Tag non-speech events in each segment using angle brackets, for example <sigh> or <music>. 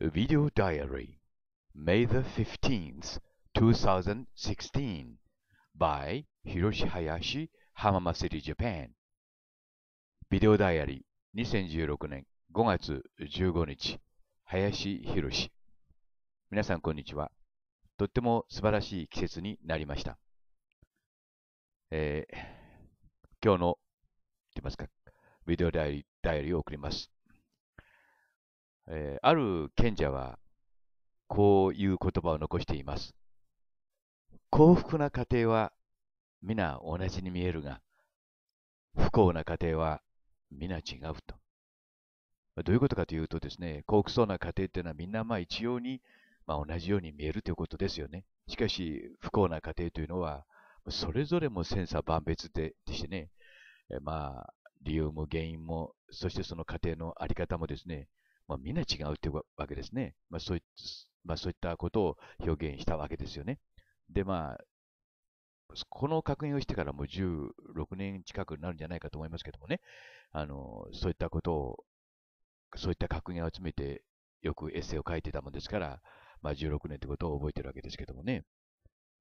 Video Diary, May the 15th, 2016, by Hiroshi Hayashi, Hamamasiri, Japan. Video Diary, 2016年5月15日、林博皆さん、こんにちは。とっても素晴らしい季節になりました。えー、今日の、言いますか、ビデオダイアリーを送ります。えー、ある賢者は、こういう言葉を残しています。幸福な家庭は皆同じに見えるが、不幸な家庭は皆違うと。どういうことかというとですね、幸福そうな家庭というのはみんなまあ一様に、まあ、同じように見えるということですよね。しかし、不幸な家庭というのは、それぞれも千差万別ででしてね、まあ、理由も原因も、そしてその家庭のあり方もですね、まあ、みんな違うというわけですね。まあ、そういまあ、そういったことを表現したわけですよね。で、まあ、この確認をしてからもう16年近くになるんじゃないかと思いますけどもね、あの、そういったことを、そういった確認を集めて、よくエッセイを書いてたもんですから、まあ、16年ってことを覚えてるわけですけどもね。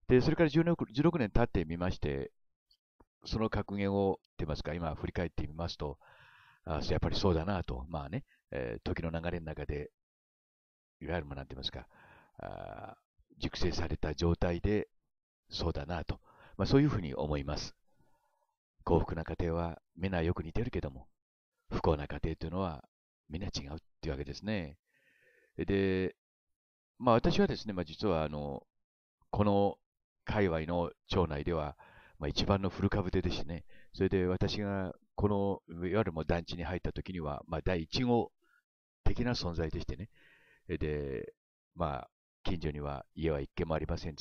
で、それから16年経ってみまして、その格言を、ってますか、今振り返ってみますと、あやっぱりそうだなと、まあね、えー、時の流れの中で、いわゆる、なんて言いますか、あ熟成された状態で、そうだなと、まあ、そういうふうに思います。幸福な家庭は、みんなよく似てるけども、不幸な家庭というのは、みんな違うっていうわけですね。で、まあ私はですね、まあ実はあの、この界隈の町内では、まあ一番の古株ででしね、それで私がこの、いわゆるも団地に入った時には、まあ第1号的な存在でしてね。で、まあ、近所には家は一軒もありません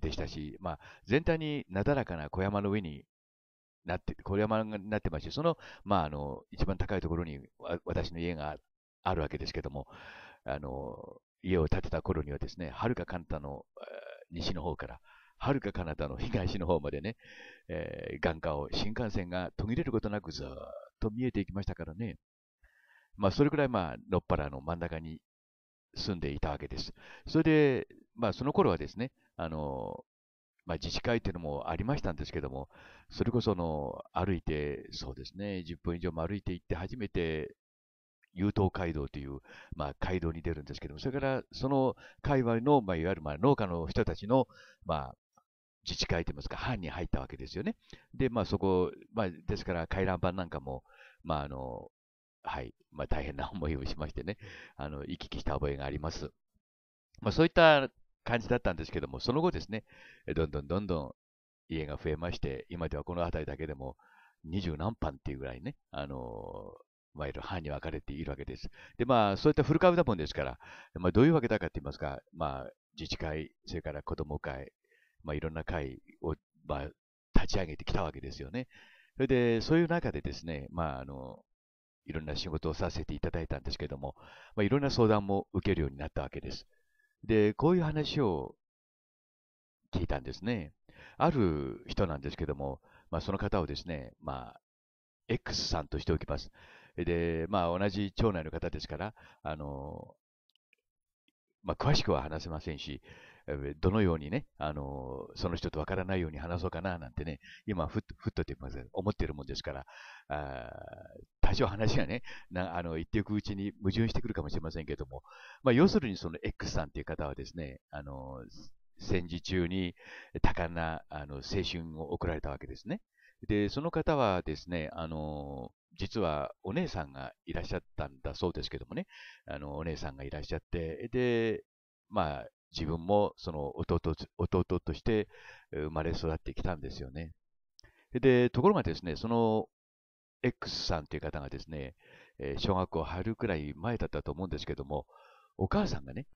でしたし、まあ、全体になだらかな小山の上になって、小山になってまして、その、まあ、あの、一番高いところに私の家があるわけですけども、あの、家を建てた頃にはですね、はるか彼方の西の方から、はるか彼方の <laughs> 東の方までね、えー、眼下を新幹線が途切れることなくずっと見えていきましたからね。まあ、それくらい、まあ、のっぱらの真ん中に住んでいたわけです。それで、まあ、その頃はですね、あの、まあ、自治会っていうのもありましたんですけども、それこその、歩いて、そうですね、10分以上も歩いて行って初めて、優等街道という、まあ、街道に出るんですけども、それから、その界隈の、まあ、いわゆる、まあ、農家の人たちの、まあ、自治会といいますか、班に入ったわけですよね。で、まあ、そこ、まあ、ですから、回覧板なんかも、まあ、あの、はい、まあ、大変な思いをしましてね、<laughs> あの、行き来した覚えがあります。まあ、そういった感じだったんですけども、その後ですね、どんどんどんどん家が増えまして、今ではこの辺りだけでも二十何班っていうぐらいね、あのいわゆる班に分かれているわけです。で、まあ、そういった古株だもんですから、まあ、どういうわけだかって言いますか、まあ、自治会、それから子ども会、まあ、いろんな会を、まあ、立ち上げてきたわけですよね。それで、そういう中でですね、まあ、あの、いろんな仕事をさせていただいたんですけども、まあ、いろんな相談も受けるようになったわけです。で、こういう話を聞いたんですね。ある人なんですけども、まあ、その方をですね、まあ、X さんとしておきます。で、まあ、同じ町内の方ですから、あの、まあ、詳しくは話せませんし、どのようにね、あの、その人とわからないように話そうかな、なんてね、今ふっ、ふっとって思ってるもんですから、あ多少話がね、なあの言っていくうちに矛盾してくるかもしれませんけども、まあ、要するにその X さんっていう方はですね、あの戦時中に多感なあの青春を送られたわけですね。で、その方はですね、あの実はお姉さんがいらっしゃったんだそうですけどもね、あのお姉さんがいらっしゃって、で、まあ、自分もその弟弟として生まれ育ってきたんですよね。で、ところがですね、その X さんという方がですね、えー、小学校入るくらい前だったと思うんですけども、お母さんがね、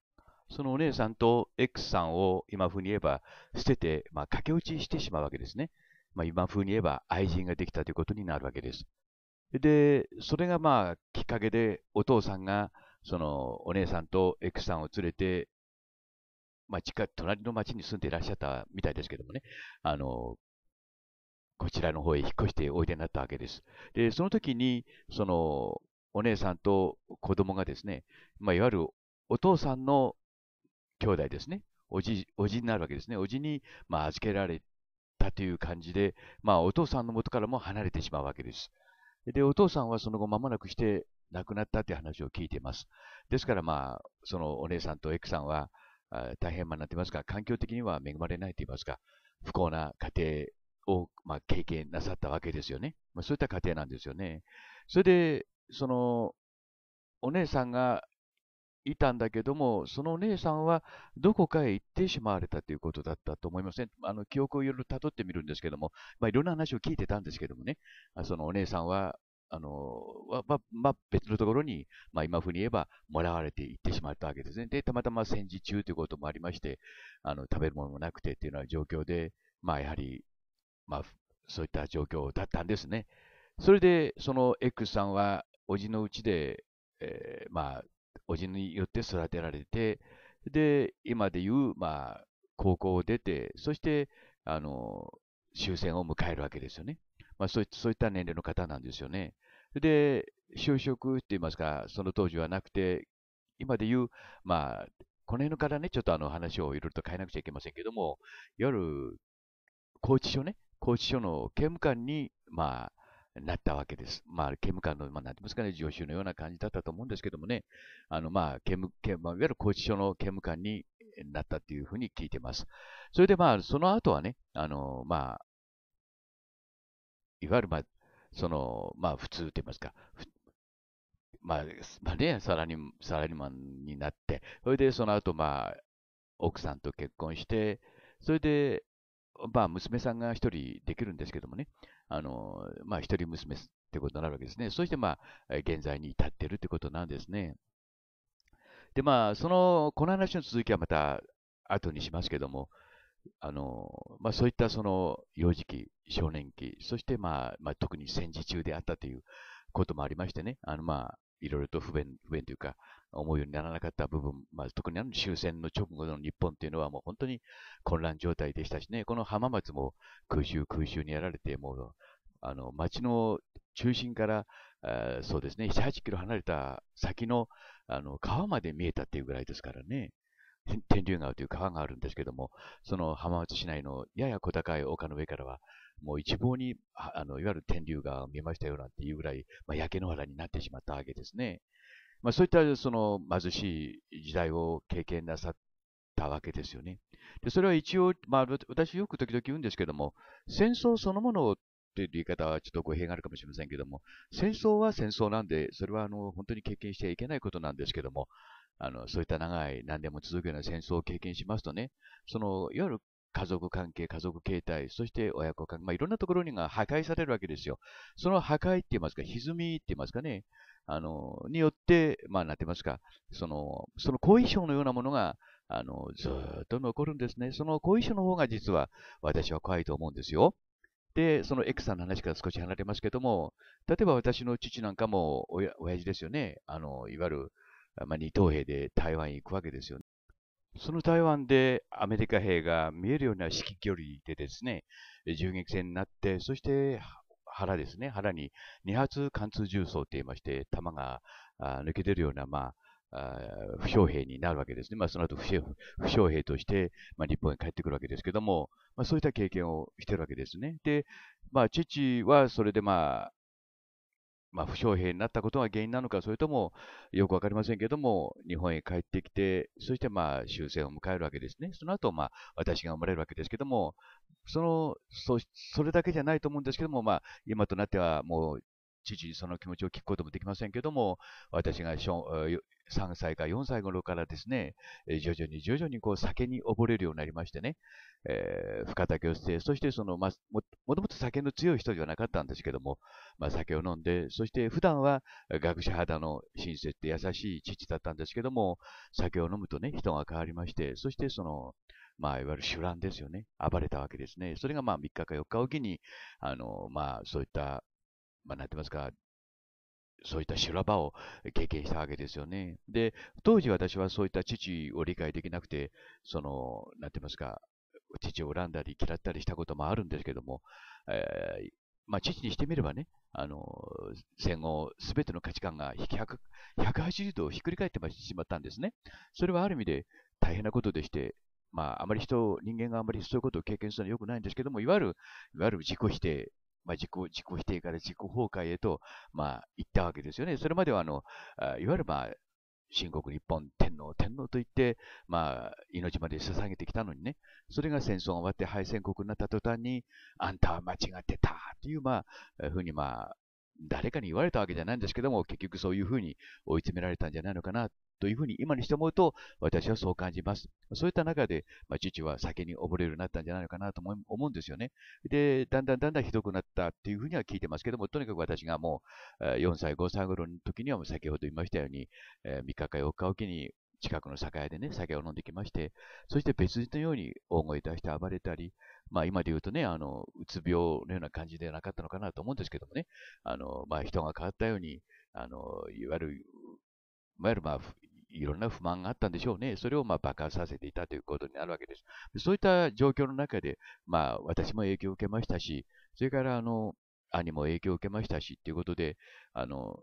そのお姉さんと X さんを今風に言えば捨てて、まあ、駆け落ちしてしまうわけですね。まあ、今風に言えば愛人ができたということになるわけです。で、それがまあきっかけでお父さんがそのお姉さんと X さんを連れて、まあ、近隣の町に住んでいらっしゃったみたいですけどもね、あのこちらの方へ引っ越しておいでになったわけです。で、その時に、その、お姉さんと子供がですね、まあ、いわゆるお父さんの兄弟ですね、おじ、おじになるわけですね。おじに、まあ、預けられたという感じで、まあ、お父さんの元からも離れてしまうわけです。で、お父さんはその後間もなくして亡くなったという話を聞いています。ですから、まあ、そのお姉さんとエクさんは、大変なんていますが、環境的には恵まれないと言いますか、不幸な家庭を、まあ、経験なさったわけですよね。まあ、そういった過程なんですよね。それで、その、お姉さんがいたんだけども、そのお姉さんはどこかへ行ってしまわれたということだったと思いません、ね。あの、記憶をいろいろ辿ってみるんですけども、まあ、いろんな話を聞いてたんですけどもね、そのお姉さんは、あの、ま、まあ、別のところに、まあ、今風に言えば、もらわれていってしまったわけですね。で、たまたま戦時中ということもありまして、あの、食べるものもなくてっていうような状況で、まあ、やはり、まあ、そういった状況だったんですね。それで、その X さんは、おじのうちで、えー、まあ、おじによって育てられて、で、今でいう、まあ、高校を出て、そして、あの、終戦を迎えるわけですよね。まあ、そういった年齢の方なんですよね。で、就職って言いますか、その当時はなくて、今で言う、まあ、この辺からね、ちょっとあの話をいろいろと変えなくちゃいけませんけども、いわゆる、拘置所ね、拘置所の刑務官に、まあ、なったわけです。まあ、刑務官の、まあ、なんていうんですかね、常習のような感じだったと思うんですけどもね、あの、まあ、刑務、刑まあ、いわゆる拘置所の刑務官になったっていうふうに聞いてます。それで、まあ、その後はね、あの、まあ、いわゆる、まあ、その、まあ、普通と言いますか、まあ、まあね、サラリサラリーマンになって、それでその後、まあ、奥さんと結婚して、それで、まあ、娘さんが1人できるんですけどもね、あの、まあ、人娘ってことになるわけですね。そして、まあ、現在に至っているってことなんですね。で、まあ、その、この話の続きはまた後にしますけども、あの、まあ、そういったその、幼児期、少年期、そして、まあ、まあ、特に戦時中であったということもありましてね、あの、まあ、いろいろと不便、不便というか、思うようにならなかった部分、まあ、特にあの終戦の直後の日本というのはもう本当に混乱状態でしたしね、この浜松も空襲空襲にやられて、もう、あの、町の中心から、そうですね、7、8キロ離れた先の、あの、川まで見えたというぐらいですからね。天竜川という川があるんですけども、その浜松市内のやや小高い丘の上からは、もう一望に、あの、いわゆる天竜川を見ましたよなんていうぐらい、まあ、焼け野原になってしまったわけですね。まあ、そういったその貧しい時代を経験なさったわけですよね。でそれは一応、まあ、私よく時々言うんですけども、戦争そのものをという言い方はちょっと語弊があるかもしれませんけども、戦争は戦争なんで、それはあの本当に経験してはいけないことなんですけども、あのそういった長い何年も続くような戦争を経験しますとね、そのいわゆる家族関係、家族形態、そして親子関係、まあ、いろんなところにが破壊されるわけですよ。その破壊って言いますか、歪みって言いますかね、あの、によって、まあ、なってますか、その、その後遺症のようなものが、あの、ずっと残るんですね。その後遺症の方が実は、私は怖いと思うんですよ。で、その X さんの話から少し離れますけども、例えば私の父なんかも、親父ですよね。あの、いわゆる、まあ、二等兵で台湾に行くわけですよね。その台湾でアメリカ兵が見えるような指揮距離でですね、銃撃戦になって、そして腹ですね。腹に2発貫通重曹って言いまして、弾が抜け出るような、まあ、不祥兵になるわけですね。まあ、その後不祥兵として、まあ、日本に帰ってくるわけですけども、まあ、そういった経験をしてるわけですね。で、まあ、父はそれで、まあ、まあ、不祥兵になったことが原因なのか、それともよくわかりませんけども、日本へ帰ってきて、そしてまあ終戦を迎えるわけですね。その後、まあ、私が生まれるわけですけども、そのそ、それだけじゃないと思うんですけども、まあ、今となってはもう父にその気持ちを聞くこともできませんけども、私が3歳か4歳頃からですね、徐々に徐々にこう酒に溺れるようになりましてね、えー、深竹を捨て、そしてその、まあ、も、もともと酒の強い人ではなかったんですけども、まあ、酒を飲んで、そして普段は学者肌の親切で優しい父だったんですけども、酒を飲むとね、人が変わりまして、そしてその、まあ、いわゆる酒乱ですよね。暴れたわけですね。それがまあ3日か4日おきに、あの、まあ、そういったまあ、なんて言いますか、そういった修羅場を経験したわけですよね。で、当時私はそういった父を理解できなくて、その、なんて言いますか、父を恨んだり嫌ったりしたこともあるんですけども、えー、まあ、父にしてみればね、あの、戦後、すべての価値観が1 8 0度をひっくり返ってしまったんですね。それはある意味で大変なことでして、まあ、あまり人、人間があまりそういうことを経験するのは良くないんですけども、いわゆる、いわゆる自己否定まあ、自己、自己否定から自己崩壊へと、まあ、行ったわけですよね。それまでは、あの、いわゆる、まあ、新国日本天皇、天皇といって、まあ、命まで捧げてきたのにね、それが戦争が終わって敗戦国になった途端に、あんたは間違ってた、という、まあ、ふうに、まあ、誰かに言われたわけじゃないんですけども、結局そういうふうに追い詰められたんじゃないのかなというふうに今にして思うと、私はそう感じます。そういった中で、まあ、父は酒に溺れるようになったんじゃないのかなと思うんですよね。で、だんだんだんだんひどくなったっていうふうには聞いてますけども、とにかく私がもう、4歳、5歳頃の時には先ほど言いましたように、3日か4日おきに近くの酒屋でね、酒を飲んできまして、そして別人のように大声出して暴れたり、まあ今で言うとね、あの、うつ病のような感じではなかったのかなと思うんですけどもね、あの、まあ人が変わったように、あの、いわゆる、いわゆるまあ、いろんな不満があったんでしょうね。それをま爆発させていたということになるわけです。そういった状況の中で、まあ、私も影響を受けましたし、それからあの兄も影響を受けましたしということで、あの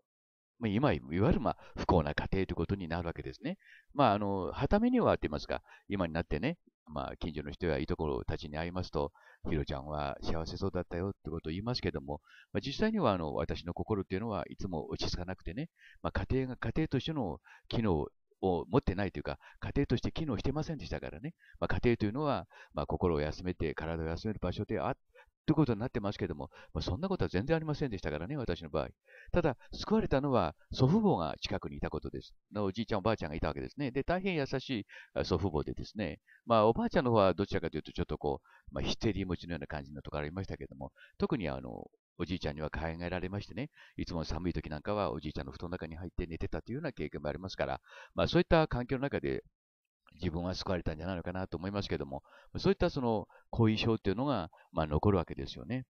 今、いわゆる、まあ、不幸な家庭ということになるわけですね。まあ、あの、はためにはと言いますか、今になってね、まあ、近所の人やいところたちに会いますと、ひろちゃんは幸せそうだったよってことを言いますけども、まあ、実際にはあの私の心っていうのはいつも落ち着かなくてね、まあ、家庭が家庭としての機能を持ってないというか、家庭として機能してませんでしたからね、まあ、家庭というのは、まあ、心を休めて、体を休める場所であっということになってますけども、まあ、そんなことは全然ありませんでしたからね、私の場合。ただ、救われたのは祖父母が近くにいたことです。おじいちゃん、おばあちゃんがいたわけですね。で、大変優しい祖父母でですね、まあ、おばあちゃんの方はどちらかというと、ちょっとこう、まあ、ヒテリー持ちのような感じのところありましたけども、特にあの、おじいちゃんには考えられましてね、いつも寒い時なんかはおじいちゃんの布団の中に入って寝てたというような経験もありますから、まあそういった環境の中で自分は救われたんじゃないのかなと思いますけども、そういったその後遺症っていうのが、まあ、残るわけですよね。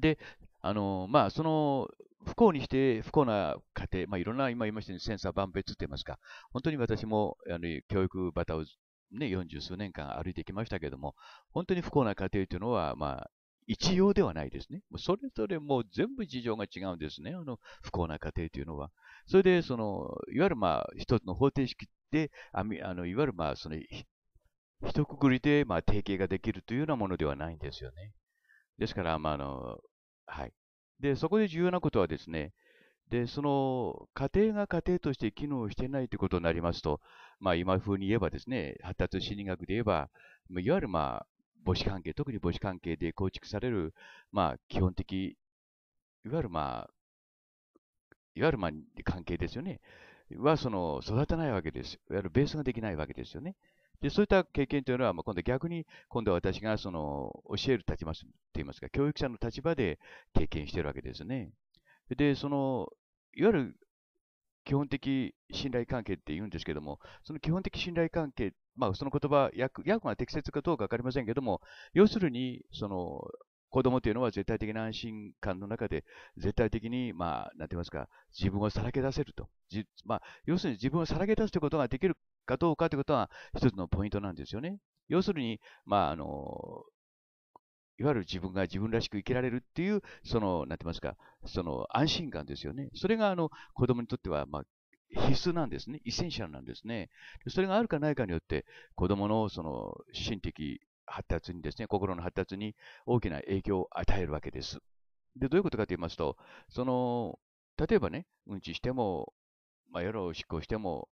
で、あの、まあ、その、不幸にして不幸な家庭、まあ、いろんな、今言いましたように、センサー万別って言いますか、本当に私も、あの、教育バタをね、四十数年間歩いてきましたけども、本当に不幸な家庭というのは、まあ、一様ではないですね。それぞれもう全部事情が違うんですね。あの、不幸な家庭というのは。それで、その、いわゆるまあ、一つの方程式で、あの、いわゆるまあ、その、一括りで、まあ、提携ができるというようなものではないんですよね。ですから、まあ、あの、はい。で、そこで重要なことはですね、で、その、家庭が家庭として機能していないということになりますと、まあ、今風に言えばですね、発達心理学で言えば、いわゆるまあ、母子関係、特に母子関係で構築される、まあ、基本的、いわゆるまあ、いわゆるまあ、関係ですよね。は、その、育たないわけです。いわゆるベースができないわけですよね。で、そういった経験というのは、まあ、今度逆に、今度は私が、その、教える立場と言いますか、教育者の立場で経験しているわけですね。で、その、いわゆる基本的信頼関係って言うんですけども、その基本的信頼関係、まあ、その言葉、訳が適切かどうか分かりませんけども、要するに、その、子供というのは絶対的な安心感の中で、絶対的に、まあ、なんて言いますか、自分をさらけ出せると。まあ、要するに自分をさらけ出すということができるかどうかということは、一つのポイントなんですよね。要するに、まあ、あの、いわゆる自分が自分らしく生きられるっていう、その、なんて言いますか、その安心感ですよね。それが、あの、子供にとっては、まあ、必須なんですね。イッセンシャルなんですね。それがあるかないかによって、子供の、その、心的発達にですね、心の発達に大きな影響を与えるわけです。で、どういうことかと言いますと、その、例えばね、うんちしても、まあ、夜を執行しても、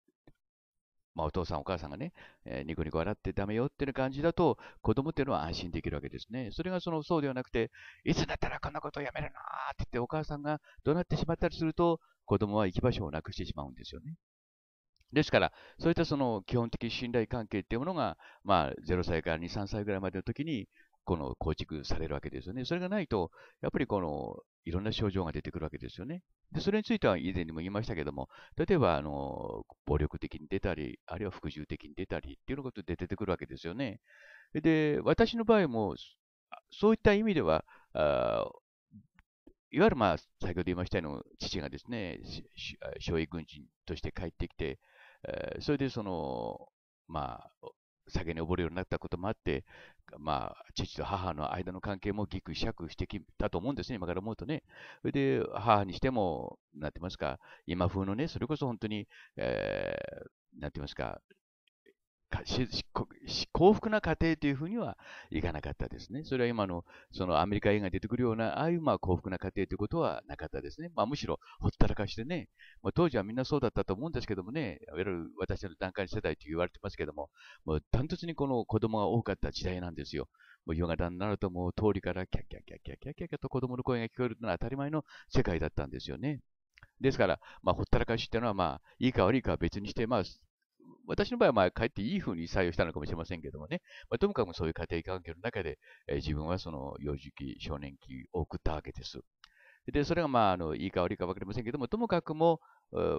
まあ、お父さんお母さんがね、えー、ニコニコ笑ってダメよっていう感じだと、子供っていうのは安心できるわけですね。それがそのそうではなくて、いつだったらこんなことやめるのって言ってお母さんが怒鳴ってしまったりすると、子供は行き場所をなくしてしまうんですよね。ですから、そういったその基本的信頼関係っていうものが、まあ、0歳から2、3歳ぐらいまでの時にこの構築されるわけですよね。それがないと、やっぱりこの、いろんな症状が出てくるわけですよね。で、それについては以前にも言いましたけども、例えば、あの、暴力的に出たり、あるいは服従的に出たりっていうのことで出てくるわけですよね。で、私の場合も、そういった意味では、あいわゆる、まあ、先ほど言いましたように、父がですね、少尉軍人として帰ってきて、えー、それでその、まあ、酒に溺れるようになったこともあって、まあ、父と母の間の関係もぎくしゃくしてきたと思うんですね、今から思うとね。それで、母にしても、なんて言いますか、今風のね、それこそ本当に、えー、なんて言いますか、幸福な家庭というふうにはいかなかったですね。それは今のそのアメリカ映画に出てくるような、ああいうまあ幸福な家庭ということはなかったですね。まあ、むしろほったらかしてね、まあ、当時はみんなそうだったと思うんですけどもね、いわゆる私の段階世代と言われてますけども、もうトツにこの子供が多かった時代なんですよ。もう夕方になるともう通りからキャッキャッキャッキャッキャッキャッキャッと子供の声が聞こえるのは当たり前の世界だったんですよね。ですから、まあ、ほったらかしっていうのは、まあ、いいか悪いかは別にして、まあ、私の場合はまあ、かえっていい風に採用したのかもしれませんけどもね、まあ、ともかくそういう家庭環境の中で、えー、自分はその幼児期、少年期を送ったわけです。で、それがまあ、あの、いいか悪いか分かりませんけども、ともかくも、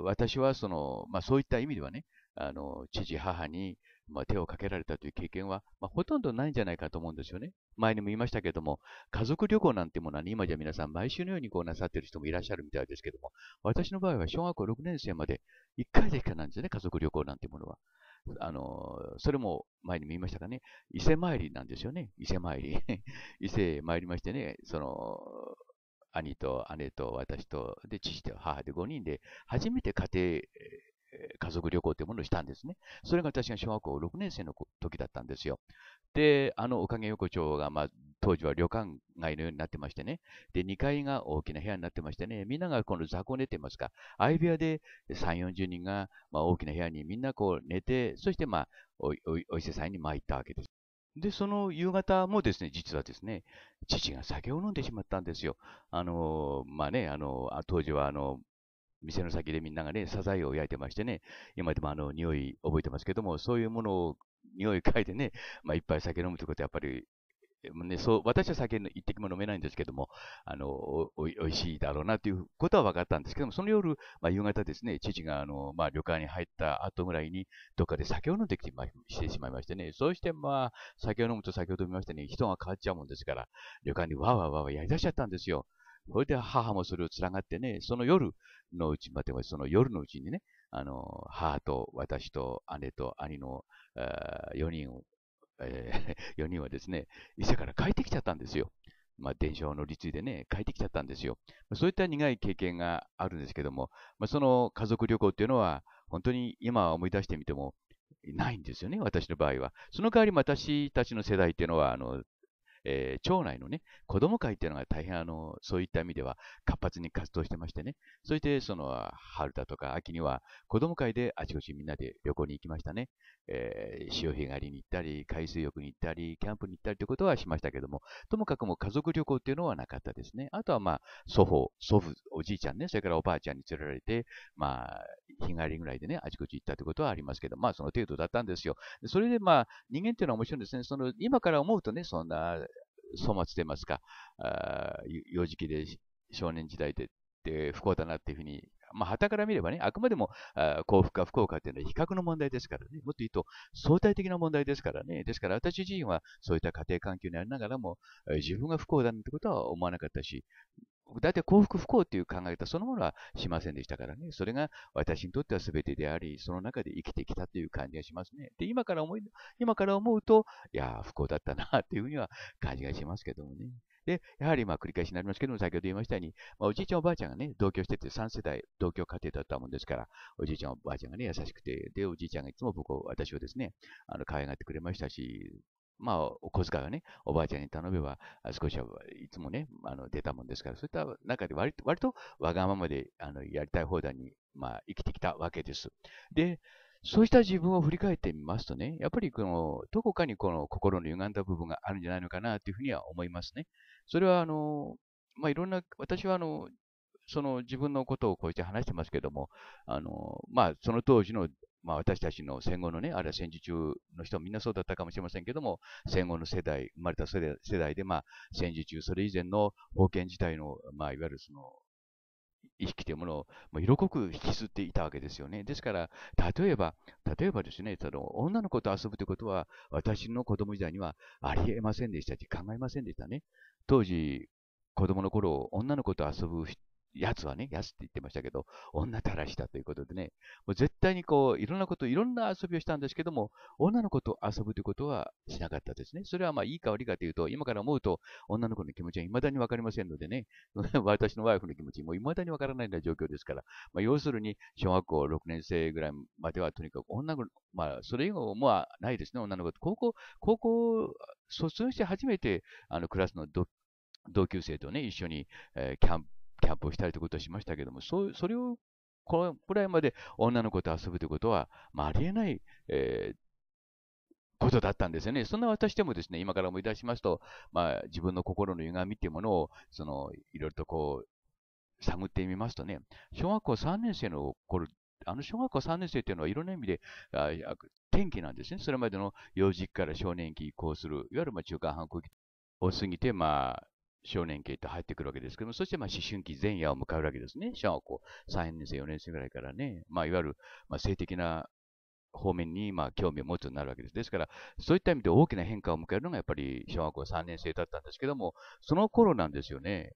私はその、まあ、そういった意味ではね、あの、父、母に、まあ、手をかけられたという経験は、まあ、ほとんどないんじゃないかと思うんですよね。前にも言いましたけども、家族旅行なんてものは、ね、今じゃ皆さん毎週のようにこうなさっている人もいらっしゃるみたいですけども、私の場合は小学校6年生まで1回でしかなんですよね、家族旅行なんてものは。あの、それも前にも言いましたかね、伊勢参りなんですよね、伊勢参り。<laughs> 伊勢参りましてね、その、兄と姉と私と、で、父と母で5人で、初めて家庭、家族旅行というものをしたんですね。それが私が小学校6年生の時だったんですよ。で、あのおかげ横丁が、まあ、当時は旅館街のようになってましてね。で、2階が大きな部屋になってましてね。みんながこの雑魚寝てますか。相部屋で3、40人が、まあ、大きな部屋にみんなこう寝て、そしてまあ、おお伊勢さんに参ったわけです。で、その夕方もですね、実はですね、父が酒を飲んでしまったんですよ。あの、まあね、あの、当時はあの、店の先でみんながね、サザエを焼いてましてね、今でもあの、匂い覚えてますけども、そういうものを、匂い嗅いでね、まあ、一杯酒飲むということはやっぱり、ね、そう、私は酒一滴も飲めないんですけども、あの、おい、おいしいだろうなということは分かったんですけども、その夜、まあ、夕方ですね、父が、あの、まあ、旅館に入った後ぐらいに、どっかで酒を飲んできて、ま、してしまいましてね、そうして、まあ、酒を飲むと先ほど見ましたね、人が変わっちゃうもんですから、旅館にわーわーわーわーやりだしちゃったんですよ。それで母もそれをつながってね、その夜のうちまたは、その夜のうちにね、あの、母と私と姉と兄の4人を、えー、4 <laughs> 人はですね、者から帰ってきちゃったんですよ。まあ、伝承の立地でね、帰ってきちゃったんですよ。そういった苦い経験があるんですけども、まあ、その家族旅行っていうのは、本当に今思い出してみても、ないんですよね、私の場合は。その代わり私たちの世代っていうのは、あの、えー、町内のね、子供会っていうのが大変あの、そういった意味では活発に活動してましてね、そしてその春だとか秋には子供会であちこちみんなで旅行に行きましたね。えー、潮干狩りに行ったり、海水浴に行ったり、キャンプに行ったりということはしましたけども、ともかくも家族旅行っていうのはなかったですね。あとはまあ、祖父、祖父、おじいちゃんね、それからおばあちゃんに連れられて、まあ、日帰りぐらいでね、あちこち行ったってことはありますけど、まあその程度だったんですよ。それでまあ、人間っていうのは面白いんですね。その、今から思うとね、そんな粗末といますか、あ幼児期で少年時代で不幸だなっていうふうに、まあ、旗から見ればね、あくまでもあ幸福か不幸かっていうのは比較の問題ですからね、もっと言うと相対的な問題ですからね、ですから私自身はそういった家庭環境にありながらも、自分が不幸だなんてことは思わなかったし、大体幸福不幸という考え方そのものはしませんでしたからね。それが私にとっては全てであり、その中で生きてきたという感じがしますね。で、今から思い、今から思うと、いや不幸だったな、というふうには感じがしますけどもね。で、やはりまあ繰り返しになりますけども、先ほど言いましたように、まあ、おじいちゃんおばあちゃんがね、同居してて3世代同居家庭だったもんですから、おじいちゃんおばあちゃんがね、優しくて、で、おじいちゃんがいつも僕を、私をですね、あの、可愛がってくれましたし、まあ、お小遣いはね、おばあちゃんに頼めば、少しはいつもね、あの出たもんですから、そういった中で割と割とわがままであのやりたい放題に、まあ、生きてきたわけです。で、そうした自分を振り返ってみますとね、やっぱりこのどこかにこの心の歪んだ部分があるんじゃないのかなというふうには思いますね。それはあの、まあ、いろんな、私はあの、その自分のことをこうして話してますけども、あの、まあ、その当時のまあ私たちの戦後のね、あるいは戦時中の人はみんなそうだったかもしれませんけども、戦後の世代、生まれた世代で、まあ戦時中、それ以前の封建時代の、まあいわゆるその、意識というものを、色濃く引きずっていたわけですよね。ですから、例えば、例えばですね、その女の子と遊ぶということは、私の子供時代にはありえませんでしたし、考えませんでしたね。当時、子供の頃、女の子と遊ぶ奴はね、奴って言ってましたけど、女たらしたということでね、もう絶対にこう、いろんなこと、いろんな遊びをしたんですけども、女の子と遊ぶということはしなかったですね。それはまあいいか悪いかというと、今から思うと、女の子の気持ちは未だにわかりませんのでね、<laughs> 私のワイフの気持ちも未だにわからないような状況ですから、まあ、要するに、小学校6年生ぐらいまではとにかく女の子、まあ、それ以後もないですね、女の子。高校、高校、卒業して初めて、あの、クラスの同級生とね、一緒に、えー、キャンプ、キャンプをしたりということをしましたけども、そそれをこのくらいまで女の子と遊ぶということは、まあ、ありえない、えー、ことだったんですよね。そんな私でもですね、今から思い出しますと、まあ、自分の心の歪みっていうものを、その、いろいろとこう、探ってみますとね、小学校3年生の頃、あの小学校3年生っていうのはいろんな意味で、あ天気なんですね。それまでの幼児期から少年期移行する、いわゆるま中間反抗期を過ぎて、まあ、少年期って入ってくるわけですけども、そしてまあ思春期前夜を迎えるわけですね。小学校3年生、4年生ぐらいからね、まあ、いわゆるまあ性的な方面にまあ興味を持つようになるわけです。ですから、そういった意味で大きな変化を迎えるのがやっぱり小学校3年生だったんですけども、その頃なんですよね、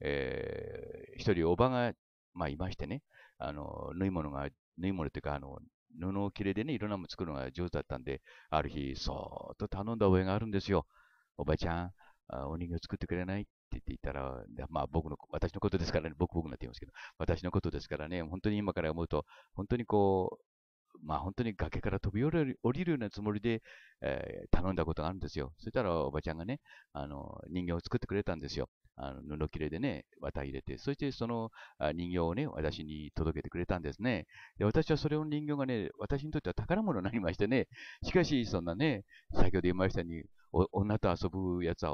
えー、一人おばが、まあ、いましてね、あの縫い物が、縫い物というか、あの布を切れでね、いろんなもの作るのが上手だったんで、ある日、そーっと頼んだ覚えがあるんですよ。おばちゃん、あお人形作ってくれないって言っていたら、まあ僕の、私のことですからね、僕僕なって言いますけど、私のことですからね、本当に今から思うと、本当にこう、まあ本当に崖から飛び降りるようなつもりで、えー、頼んだことがあるんですよ。そしたらおばちゃんがね、あの、人形を作ってくれたんですよ。あの、布切れでね、綿入れて、そしてその人形をね、私に届けてくれたんですね。で、私はそれを人形がね、私にとっては宝物になりましてね、しかし、そんなね、先ほど言いましたように、女と遊ぶやつは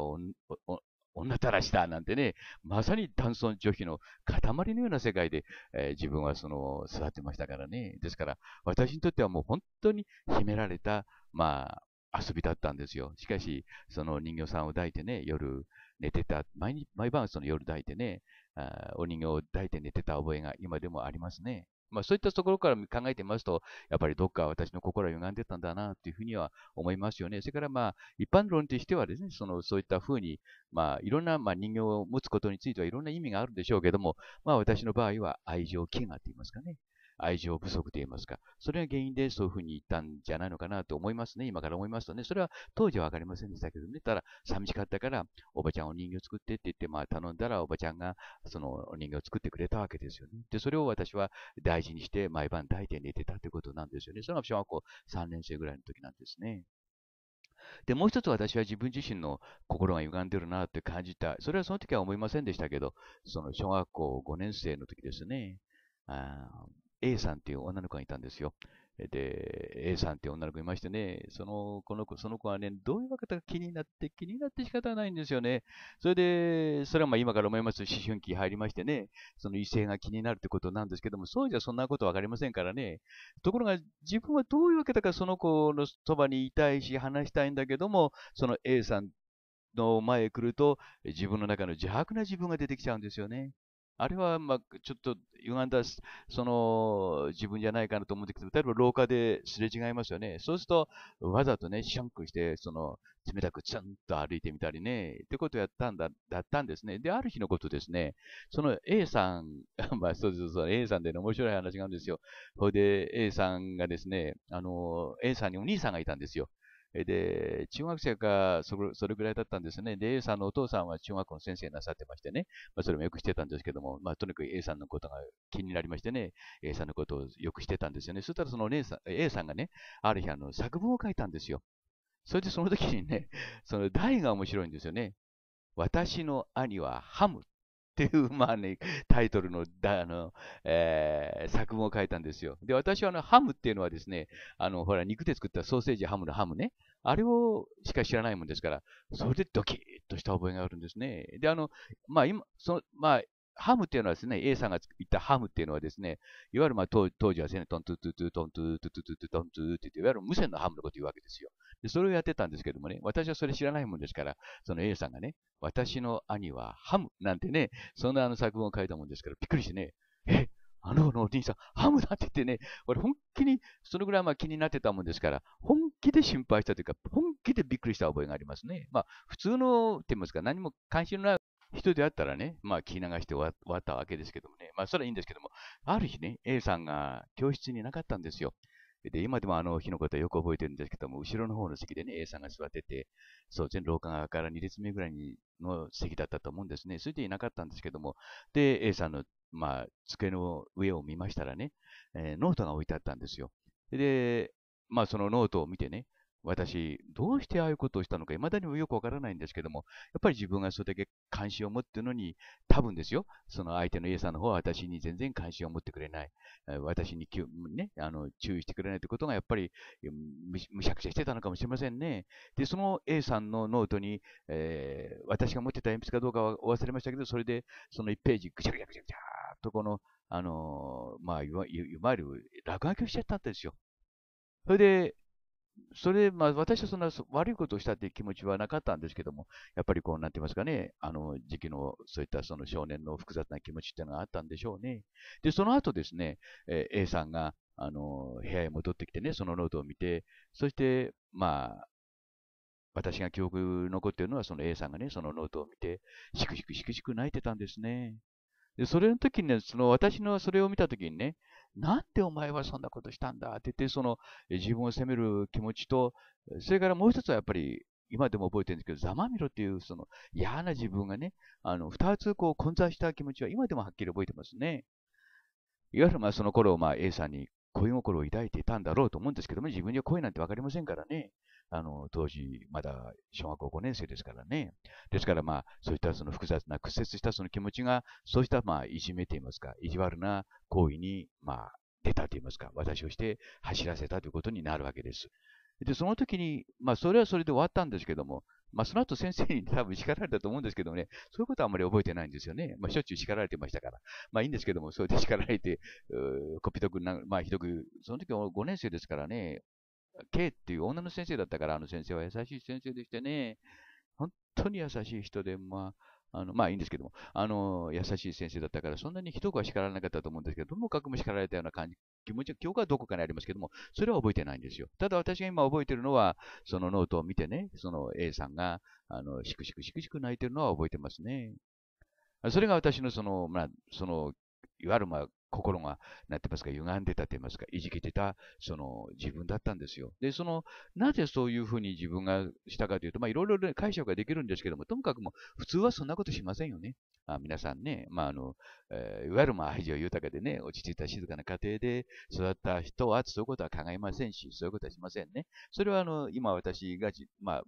女たらしだなんてね、まさに男尊女卑の塊のような世界で、えー、自分はその育ってましたからね。ですから、私にとってはもう本当に秘められた、まあ、遊びだったんですよ。しかし、その人形さんを抱いてね、夜寝てた、毎毎晩その夜抱いてね、あお人形を抱いて寝てた覚えが今でもありますね。まあ、そういったところから考えてみますと、やっぱりどっか私の心は歪んでたんだなというふうには思いますよね。それからまあ、一般論としてはですね、そのそういったふうに、まあ、いろんなまあ人形を持つことについてはいろんな意味があるんでしょうけども、まあ、私の場合は愛情飢餓といいますかね。愛情不足と言いますか、それが原因でそういうふうに言ったんじゃないのかなと思いますね。今から思いますとね、それは当時はわかりませんでしたけどね、ただ寂しかったから、おばちゃんお人形作ってって言って、まあ頼んだらおばちゃんがそのお人形を作ってくれたわけですよね。で、それを私は大事にして毎晩抱いて寝てたということなんですよね。それが小学校3年生ぐらいの時なんですね。で、もう一つ私は自分自身の心が歪んでるなって感じた。それはその時は思いませんでしたけど、その小学校5年生の時ですね。あ A さんっていう女の子がいたんですよ。で、A さんっていう女の子いましてね、その、この子、その子はね、どういうわけか気になって、気になって仕方ないんですよね。それで、それはまあ今から思います思春期入りましてね、その異性が気になるってことなんですけども、そうじゃそんなことわかりませんからね。ところが、自分はどういうわけだかその子のそばにいたいし、話したいんだけども、その A さんの前へ来ると、自分の中の邪悪な自分が出てきちゃうんですよね。あれは、まあ、ちょっと歪んだ、その、自分じゃないかなと思うんですけど、例えば廊下ですれ違いますよね。そうすると、わざとね、シャンクして、その、冷たくちゃんと歩いてみたりね、ってことをやったんだ、だったんですね。で、ある日のことですね、その A さん、まあ、そうそうそう、A さんでの面白い話があるんですよ。ほいで、A さんがですね、あの、A さんにお兄さんがいたんですよ。で、中学生がそれぐらいだったんですね。で、A さんのお父さんは中学校の先生なさってましてね、まあ、それもよくしてたんですけども、まあ、とにかく A さんのことが気になりましてね、A さんのことをよくしてたんですよね。そしたらその姉さん A さんがね、ある日あの作文を書いたんですよ。それでその時にね、その題が面白いんですよね。私の兄はハムっていう、まあね、タイトルのあの、えー、作文を書いたんですよ。で、私はあのハムっていうのはですね、あの、ほら、肉で作ったソーセージハムのハムね、あれをしか知らないもんですから、それでドキッとした覚えがあるんですね。で、あの、まあ今、その、まあ、ハムっていうのはですね、A さんが言ったハムっていうのはですね、いわゆるまあ当時はですね、トントゥトゥトゥトントゥトゥトゥトゥトントゥっていわゆる無線のハムのこと言うわけですよ。で、それをやってたんですけどもね、私はそれ知らないもんですから、その A さんがね、私の兄はハムなんてね、そんなあの作文を書いたもんですから、びっくりしてね、え、あの子のお兄さん、ハムだって言ってね、俺本気に、そのぐらいまあ気になってたもんですから、本気で心配したというか、本気でびっくりした覚えがありますね。まあ、普通の、って言いますか、何も関心のない人であったらね、まあ、聞き流して終わったわけですけどもね、まあ、それはいいんですけども、ある日ね、A さんが教室にいなかったんですよ。で、今でもあの日のことはよく覚えてるんですけども、後ろの方の席でね、A さんが座ってて、そう、全廊下側から2列目ぐらいの席だったと思うんですね。それでいなかったんですけども、で、A さんの、まあ、机の上を見ましたらね、えー、ノートが置いてあったんですよ。で、まあ、そのノートを見てね、私、どうしてああいうことをしたのか、未だにもよくわからないんですけども、やっぱり自分がそれだけ関心を持ってるのに、多分ですよ、その相手の a さんの方は私に全然関心を持ってくれない、私に、ね、あの注意してくれないということが、やっぱりむしゃくしゃしてたのかもしれませんね。で、その A さんのノートに、えー、私が持ってた鉛筆かどうかは忘れましたけど、それで、その1ページ、ぐちゃぐちゃぐちゃぐちゃっとこの、あのー、まあ、いわゆる落書きをしちゃったんですよ。それで、それ、まあ、私はそんな悪いことをしたっていう気持ちはなかったんですけども、やっぱりこう、なんて言いますかね、あの、時期の、そういったその少年の複雑な気持ちっていうのがあったんでしょうね。で、その後ですね、え A さんが、あの、部屋へ戻ってきてね、そのノートを見て、そして、まあ、私が記憶残っているのは、その A さんがね、そのノートを見て、しくしくしくしく泣いてたんですね。で、それの時にね、その私のそれを見た時にね、なんでお前はそんなことしたんだって言って、その自分を責める気持ちと、それからもう一つはやっぱり、今でも覚えてるんですけど、ざまみろっていう、その嫌な自分がね、あの、二つこう混在した気持ちは今でもはっきり覚えてますね。いわゆるまあその頃、まあ A さんに恋心を抱いていたんだろうと思うんですけども、自分には恋なんてわかりませんからね。あの、当時、まだ小学校5年生ですからね。ですからまあ、そうしたその複雑な屈折したその気持ちが、そうしたまあ、いじめといいますか、意地悪な行為に、まあ、出たといいますか、私をして走らせたということになるわけです。で、その時に、まあ、それはそれで終わったんですけども、まあ、その後先生に <laughs> 多分叱られたと思うんですけどもね、そういうことはあんまり覚えてないんですよね。まあ、しょっちゅう叱られてましたから。まあ、いいんですけども、それで叱られて、うこぴとくな、まあ、ひどく、その時は5年生ですからね、K っていう女の先生だったから、あの先生は優しい先生でしてね、本当に優しい人で、まあ、あの、まあいいんですけども、あの、優しい先生だったから、そんなにひどくは叱られなかったと思うんですけど、ともかくも叱られたような感じ、気持ちの記憶はどこかにありますけども、それは覚えてないんですよ。ただ私が今覚えてるのは、そのノートを見てね、その A さんが、あの、しくしくしくしく泣いてるのは覚えてますね。それが私のその、まあ、その、いわゆるまあ、心が、なってますか、歪んでたと言いますか、いじけてた、その自分だったんですよ。で、その、なぜそういうふうに自分がしたかというと、まあ、いろいろ、解釈ができるんですけども、ともかくも、普通はそんなことしませんよね。まあ、皆さんね、まああのえー、いわゆるまあ愛情豊かでね、落ち着いた静かな家庭で育った人は、そういうことは考えませんし、そういうことはしませんね。それはあの今私がまあ、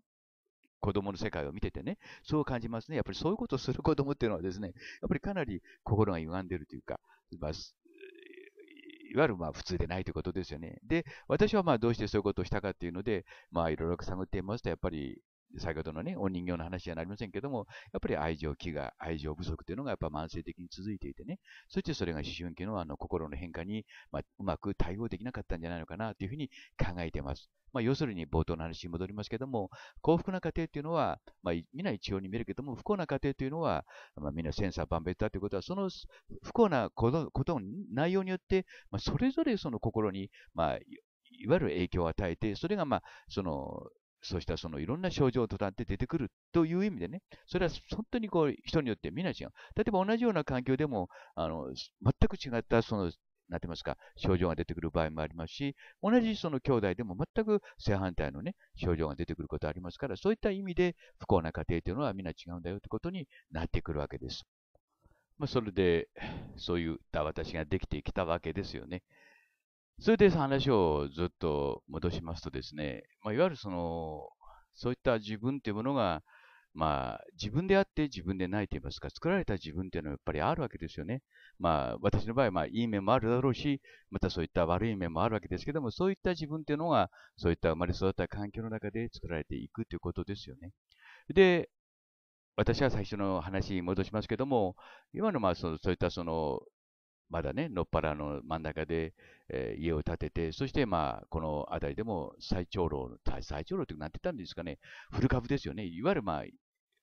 子供の世界を見ててね、そう感じますね。やっぱりそういうことをする子供っていうのはですね、やっぱりかなり心が歪んでるというか、まあ、いわゆるまあ普通でないということですよね。で、私はまあどうしてそういうことをしたかっていうので、まあいろいろ探ってみますと、やっぱり先ほどのね、お人形の話じゃなりませんけども、やっぱり愛情、飢餓、愛情不足というのがやっぱ慢性的に続いていてね、そしてそれが思春期のあの心の変化に、まあ、うまく対応できなかったんじゃないのかなというふうに考えています。まあ、要するに冒頭の話に戻りますけども、幸福な家庭というのは、まあ、な一様に見えるけども、不幸な家庭というのは、まあ、みんな千差万別だということは、その不幸なことの内容によって、まあ、それぞれその心に、まあ、いわゆる影響を与えて、それが、まあ、その、そうしたそのいろんな症状とだって出てくるという意味でね、それは本当にこう人によってみんな違う。例えば同じような環境でも、あの、全く違ったそのなってますか、症状が出てくる場合もありますし、同じその兄弟でも全く正反対のね、症状が出てくることありますから、そういった意味で不幸な家庭というのはみんな違うんだよということになってくるわけです。まあ、それで、そういった私ができてきたわけですよね。それで話をずっと戻しますとですね、まあ、いわゆるその、そういった自分というものが、まあ、自分であって自分でないと言いますか、作られた自分というのはやっぱりあるわけですよね。まあ、私の場合、まあ、いい面もあるだろうし、またそういった悪い面もあるわけですけども、そういった自分というのが、そういった生まれ育った環境の中で作られていくということですよね。で、私は最初の話に戻しますけども、今のまあそのそういったそのまだね、のっぱらの真ん中で、えー、家を建てて、そしてまあ、この辺りでも最長老、最長老ってなってたんですかね、古株ですよね。いわゆるまあ、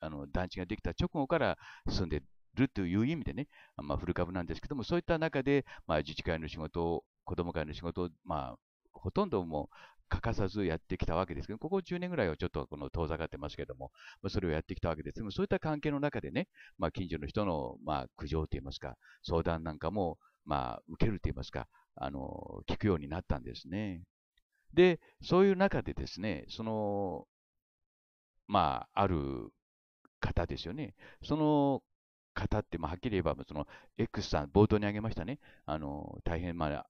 あの、団地ができた直後から住んでるという意味でね、まあ、古株なんですけども、そういった中で、まあ、自治会の仕事子子供会の仕事まあ、ほとんども欠かさずやってきたわけですけど、ここ10年ぐらいはちょっとこの遠ざかってますけども、まあ、それをやってきたわけですけども、そういった関係の中でね、まあ、近所の人の、まあ、苦情といいますか、相談なんかも、まあ、受けるといいますか、あの、聞くようになったんですね。で、そういう中でですね、その、まあ、ある方ですよね。その方って、まあ、はっきり言えば、その X さん、冒頭に挙げましたね、あの大変、まあ、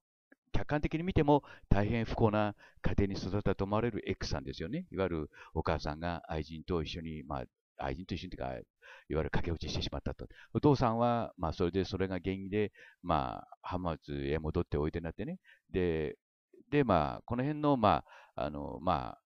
客観的に見ても大変不幸な家庭に育ったと思われる X さんですよね。いわゆるお母さんが愛人と一緒に、まあ、愛人と一緒にというか、いわゆる駆け落ちしてしまったと。お父さんは、まあ、それで、それが原因で、まあ、浜松へ戻っておいでになってね。で、で、まあ、この辺の、まあ、あの、まあ、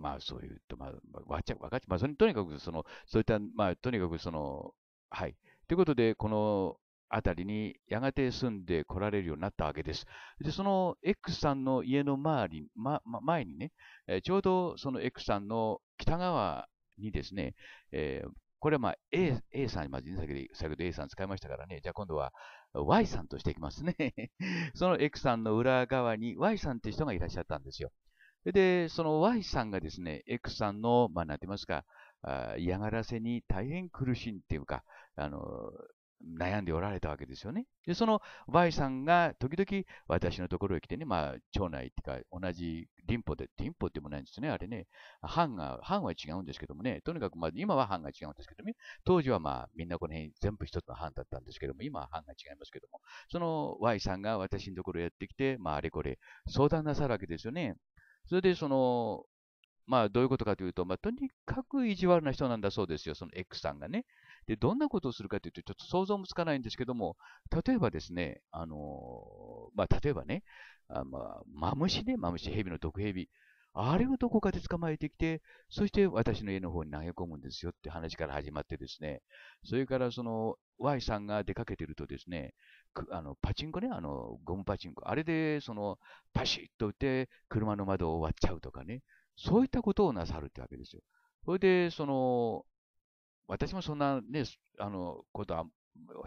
まあ、そういうと、まあ、わちゃ、わかち、まあ、それにとにかく、その、そういった、まあ、とにかく、その、はい。ということで、この、あたりにやがて住んで来られるようになったわけです。で、その X さんの家の周り、ま、ま前にね、えー、ちょうどその X さんの北側にですね、えー、これはまあ A, A さん、まず、先先ほど A さん使いましたからね、じゃあ今度は Y さんとしていきますね。<laughs> その X さんの裏側に Y さんって人がいらっしゃったんですよ。で、その Y さんがですね、X さんの、まあ、なんて言いますか、嫌がらせに大変苦しんっていうか、あの、悩んでおられたわけですよね。で、その Y さんが時々私のところへ来てね、まあ、町内っていうか、同じリンポで、リンポってもないんですね、あれね。藩が、藩は違うんですけどもね、とにかくまあ、今は藩が違うんですけどね、当時はまあ、みんなこの辺全部一つの班だったんですけども、今は班が違いますけども、その Y さんが私のところへやってきて、まあ、あれこれ相談なさるわけですよね。それで、その、まあ、どういうことかというと、まあ、とにかく意地悪な人なんだそうですよ、その X さんがね。で、どんなことをするかというと、ちょっと想像もつかないんですけども、例えばですね、あのー、まあ、例えばね、あまあ、マムシね、マムシ、ヘビの毒ヘビ。あれをどこかで捕まえてきて、そして私の家の方に投げ込むんですよって話から始まってですね、それからその Y さんが出かけてるとですね、あのパチンコね、あのゴムパチンコ、あれでそのパシッと打って車の窓を割っちゃうとかね、そういったことをなさるってわけですよ。それで、その、私もそんなね、あの、ことは、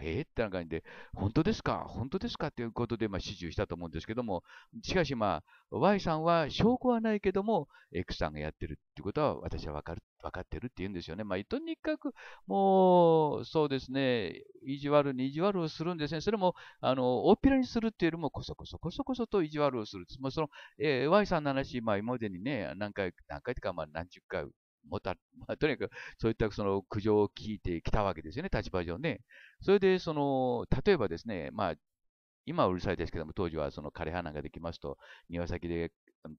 へえってな感じで、本当ですか本当ですかということで、まあ、指示をしたと思うんですけども、しかしまあ、Y さんは証拠はないけども、X さんがやってるってことは、私はわかる、わかってるって言うんですよね。まあ、とにかく、もう、そうですね、意地悪に意地悪をするんですね。それも、あの、大っぴらにするっていうよりも、こそこそこそこそと意地悪をする。まあ、その、えー、Y さんの話、まあ、今までにね、何回、何回とか、まあ、何十回た、<laughs> まあ、とにかくそういったその苦情を聞いてきたわけですよね、立場上ね。それで、その、例えばですね、まあ、今はうるさいですけども、当時はその枯葉なんかできますと、庭先で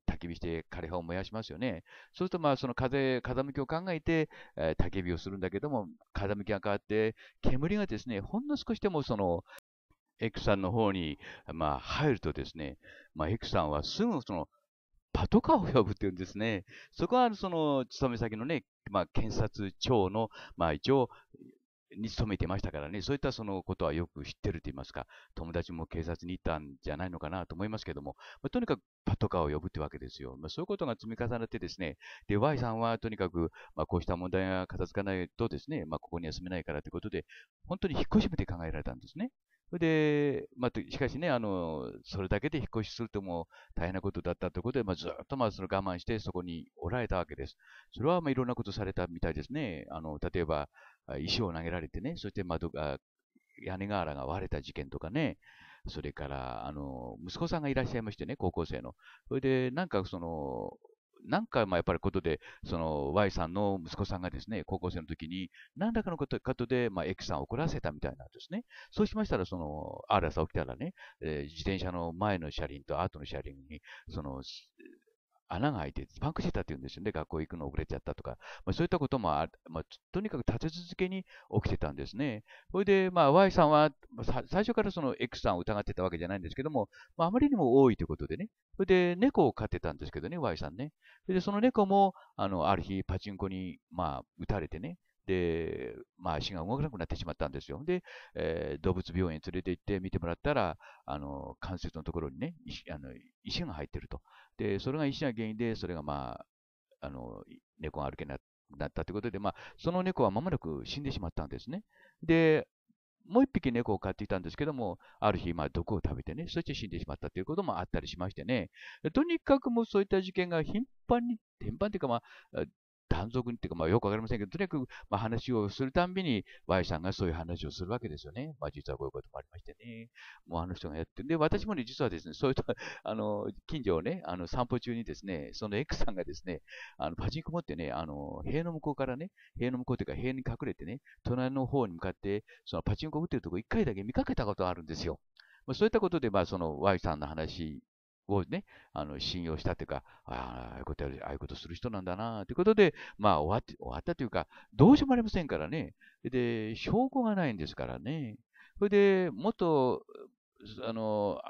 焚き火して枯葉を燃やしますよね。そうすると、まあ、その風、風向きを考えて、えー、焚き火をするんだけども、風向きが変わって、煙がですね、ほんの少しでもその、X さんの方に、まあ、入るとですね、まあ、X さんはすぐその、パトカーを呼ぶって言うんですね。そこは、その、勤め先のね、まあ、検察庁の、まあ、一応、に勤めてましたからね、そういったそのことはよく知ってると言いますか、友達も警察にいたんじゃないのかなと思いますけども、まあ、とにかくパトカーを呼ぶってわけですよ。まあ、そういうことが積み重なってですね、で、Y さんはとにかく、まあ、こうした問題が片付かないとですね、まここに休住めないからということで、本当に引っ越し部で考えられたんですね。それで、まあ、しかしね、あの、それだけで引っ越しするとも大変なことだったということで、まあ、ずっとまあ、その我慢してそこにおられたわけです。それは、まあ、いろんなことされたみたいですね。あの、例えば、石を投げられてね、そして窓が、屋根瓦が割れた事件とかね、それから、あの、息子さんがいらっしゃいましてね、高校生の。それで、なんかその、何回もやっぱりことで、その Y さんの息子さんがですね、高校生の時に、何らかのことで、まあ、X さんを怒らせたみたいなんですね。そうしましたら、その、ある朝起きたらね、えー、自転車の前の車輪と後の車輪に、その、穴が開いて、パンクしてたって言うんですよね。学校行くの遅れちゃったとか。まあ、そういったこともあ、まあ、とにかく立て続けに起きてたんですね。それで、まあ、Y さんは、最初からその X さんを疑ってたわけじゃないんですけども、まあ、あまりにも多いということでね。それで、猫を飼ってたんですけどね、Y さんね。それで、その猫も、あの、ある日、パチンコに、まあ、撃たれてね。で、まあ、足が動かなくなってしまったんですよ。で、えー、動物病院に連れて行って見てもらったら、あの、関節のところにね、石あの石が入ってると。で、それが石が原因で、それがまあ、あの、猫が歩けなくなったということで、まあ、その猫はまもなく死んでしまったんですね。で、もう一匹猫を飼っていたんですけども、ある日、まあ、毒を食べてね、そして死んでしまったということもあったりしましてね、とにかくもうそういった事件が頻繁に、頻繁というか、まあ、単独にっていうか、まあ、よくわかりませんけど、とにかく、まあ、話をするたんびに Y さんがそういう話をするわけですよね。まあ、実はこういうこともありましてね。もうあの人がやってる。で、私もね、実はですね、そういう <laughs> あの、近所をね、あの、散歩中にですね、その X さんがですね、あの、パチンコ持ってね、あの、塀の向こうからね、塀の向こうというか塀に隠れてね、隣の方に向かって、そのパチンコ打ってるとこ一回だけ見かけたことがあるんですよ。まあ、そういったことで、まあ、その Y さんの話をね、あの、信用したというか、ああ、あいうことやる、ああいうことする人なんだな、ということで、まあ、終わって、終わったというか、どうしようもありませんからね。で、証拠がないんですからね。それで、もっと、あの、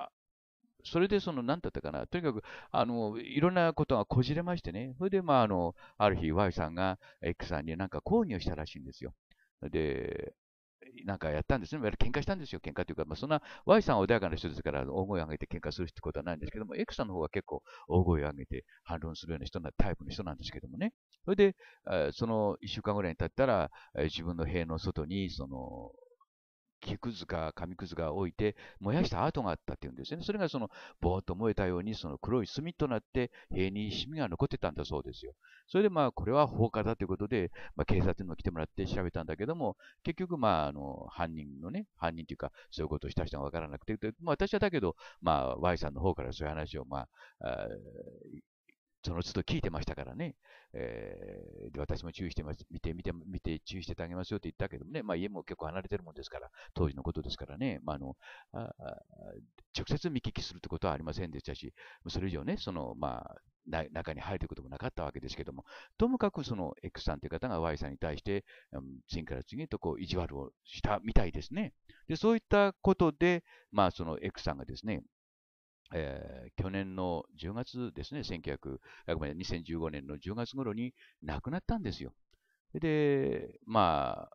それでその、なんだったかな、とにかく、あの、いろんなことがこじれましてね。それで、まあ、あの、ある日、Y さんが X さんに何か抗議をしたらしいんですよ。で、なんかやったんですね。喧嘩したんですよ、喧嘩というか、まあ、そんな Y さんは穏やかな人ですから、大声を上げて喧嘩するってことはないんですけども、X さんの方は結構大声を上げて反論するような人なタイプの人なんですけどもね。それで、その1週間ぐらいに経ったら、自分の塀の外に、その、木くずか紙くずが置いて燃やした跡があったっていうんですよね。それがそのぼーっと燃えたようにその黒い炭となって塀にシミが残ってたんだそうですよ。それでまあこれは放火だということで、まあ、警察にも来てもらって調べたんだけども、結局まああの犯人のね、犯人というかそういうことをした人がわからなくて、まあ私はだけど、まあ Y さんの方からそういう話をまあ、あその都度聞いてましたからね。えー、で、私も注意してます。見て、見て、見て、注意しててあげますよって言ったけどもね。まあ家も結構離れてるもんですから、当時のことですからね。まああの、ああ直接見聞きするってことはありませんでしたし、それ以上ね、その、まあ、中に入ることもなかったわけですけども、ともかくその X さんという方が Y さんに対して、うん、次から次へとこう意地悪をしたみたいですね。で、そういったことで、まあその X さんがですね、えー、去年の10月ですね、1900、ごめん、2015年の10月頃に亡くなったんですよ。で、まあ、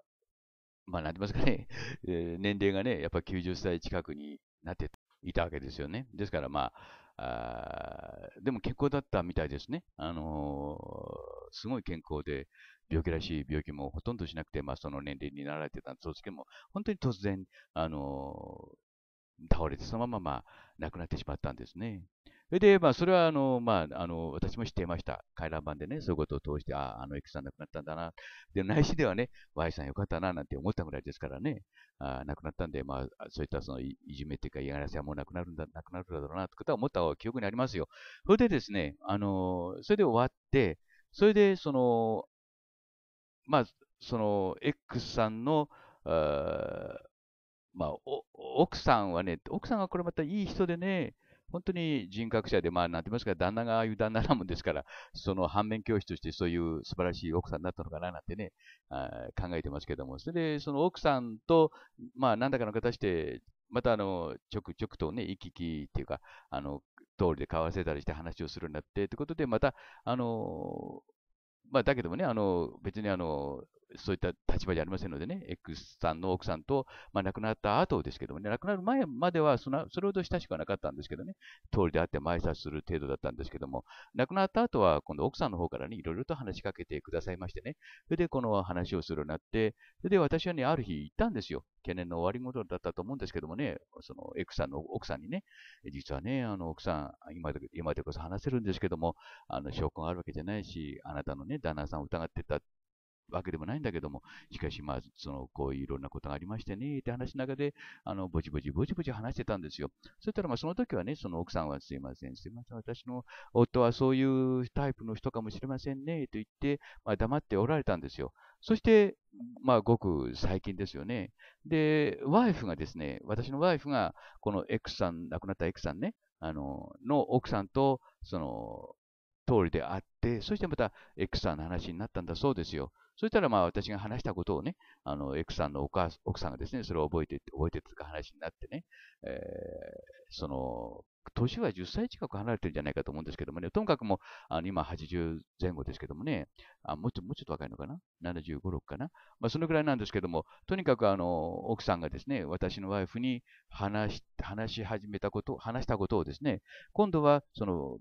まあ、なんて言いますかね、<laughs> えー、年齢がね、やっぱ90歳近くになっていたわけですよね。ですから、まあ、あでも健康だったみたいですね。あのー、すごい健康で、病気らしい病気もほとんどしなくて、まあ、その年齢になられてたんですけども、本当に突然、あのー倒れて、そのまま、まあ、亡くなってしまったんですね。それで、まあ、それは、あの、まあ、あの、私も知っていました。回覧板でね、そういうことを通して、ああ、あの、エクさん亡くなったんだな。で、内視ではね、Y さんよかったな、なんて思ったぐらいですからね、あ亡くなったんで、まあ、そういったそのいじめっていうか嫌がらせはもうなくなるんだ、なくなるだろうな、ってことは思った記憶にありますよ。それでですね、あの、それで終わって、それで、その、まあ、その、X さんの、あまあ、奥さんはね、奥さんがこれまたいい人でね、本当に人格者で、まあ、なんて言いますか、旦那がああいう旦那なもんですから、その反面教師としてそういう素晴らしい奥さんだったのかななんてね、あ考えてますけども、それで、その奥さんと、まあ、何らだかの形で、またあの、ちょくちょくとね、行き来っていうか、あの、通りで交わせたりして話をするようになって、ということで、また、あの、まあ、だけどもね、あの、別にあの、そういった立場じゃありませんのでね、X さんの奥さんと、まあ、亡くなった後ですけどもね、亡くなる前まではそのそれほど親しくはなかったんですけどね、通りであって挨拶する程度だったんですけども、亡くなった後は今度奥さんの方からね、いろいろと話しかけてくださいましてね、それでこの話をするようになって、それで私はね、ある日行ったんですよ。懸念の終わりごとだったと思うんですけどもね、その X さんの奥さんにね、実はね、あの奥さん、今で今でこそ話せるんですけども、あの証拠があるわけじゃないし、あなたのね、旦那さんを疑ってたわけでもないんだけども、しかしまあ、その、こういういろんなことがありましてね、って話の中で、あの、ぼちぼちぼちぼち話してたんですよ。そしたらまあ、その時はね、その奥さんはすいません、すいません、私の夫はそういうタイプの人かもしれませんね、と言って、まあ、黙っておられたんですよ。そして、まあ、ごく最近ですよね。で、ワイフがですね、私のワイフが、この X さん、亡くなった X さんね、あの、の奥さんと、その、通りであって、そしてまた X さんの話になったんだそうですよ。そしたらまあ私が話したことをね、あの、X さんのお母奥さんがですね、それを覚えて、覚えてというか話になってね、えー、その、年は10歳近く離れてるんじゃないかと思うんですけどもね、ともかくもあの今80前後ですけどもね、あもうちょもうちょっと若いのかな ?75、6かなまあ、そのぐらいなんですけども、とにかくあの、奥さんがですね、私のワイフに話し、話し始めたこと、話したことをですね、今度はその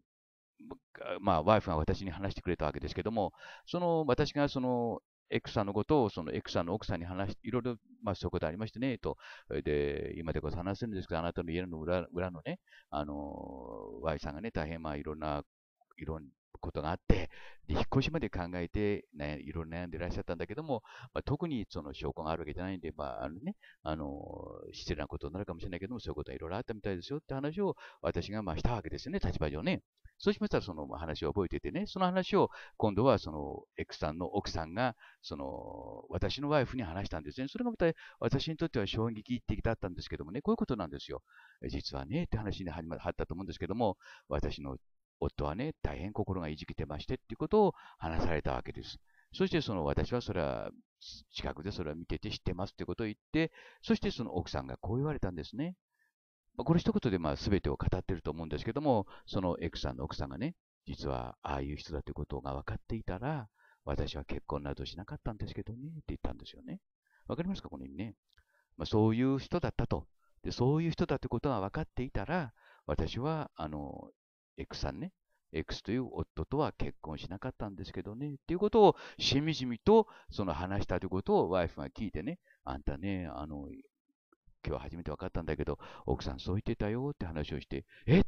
まあ、ワイフが私に話してくれたわけですけども、その、私がその、X さんのことを、その X さんの奥さんに話して、いろいろ、まあそういうことありましてね、と。で、今でこそ話せるんですけど、あなたの家の裏裏のね、あの、Y さんがね、大変まあいろんな、いろんなことがあって、で、引っ越しまで考えて、ね、いろいろ悩んでいらっしゃったんだけども、まあ、特にその証拠があるわけじゃないんで、まあ、あのね、あの、失礼なことになるかもしれないけども、そういうことはいろいろあったみたいですよって話を私がまあしたわけですよね、立場上ね。そうしましたらその話を覚えててね、その話を今度はその X さんの奥さんが、その私のワイフに話したんですね。それがまた私にとっては衝撃的だったんですけどもね、こういうことなんですよ。実はね、って話に始まったと思うんですけども、私の夫はね、大変心がいじけてましてっていうことを話されたわけです。そしてその私はそれは近くでそれを見てて知ってますってことを言って、そしてその奥さんがこう言われたんですね。まあ、これ一言でまあ全てを語っていると思うんですけども、その X さんの奥さんがね、実はああいう人だということが分かっていたら、私は結婚などしなかったんですけどね、って言ったんですよね。わかりますかこの意味ね。まあ、そういう人だったと。で、そういう人だということが分かっていたら、私は、あの、X さんね、X という夫とは結婚しなかったんですけどね、っていうことをしみじみとその話したということをワイフが聞いてね、あんたね、あの、今日初めて分かったんだけど、奥さんそう言ってたよって話をして、え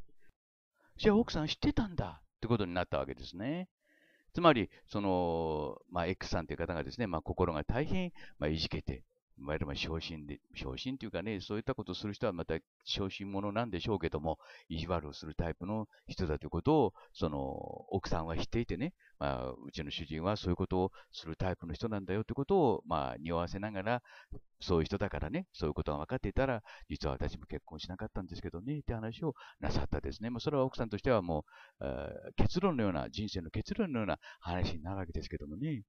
じゃあ奥さん知ってたんだってことになったわけですね。つまり、その、まあ、X さんという方がですね、まあ、心が大変、まあ、いじけて、いわゆる昇進で、昇進というかね、そういったことをする人はまた昇進者なんでしょうけども、意地悪をするタイプの人だということを、その、奥さんは知っていてね、まあ、うちの主人はそういうことをするタイプの人なんだよということを、まあ、匂わせながら、そういう人だからね、そういうことが分かっていたら、実は私も結婚しなかったんですけどね、って話をなさったですね。まあ、それは奥さんとしてはもう、結論のような、人生の結論のような話になるわけですけどもね。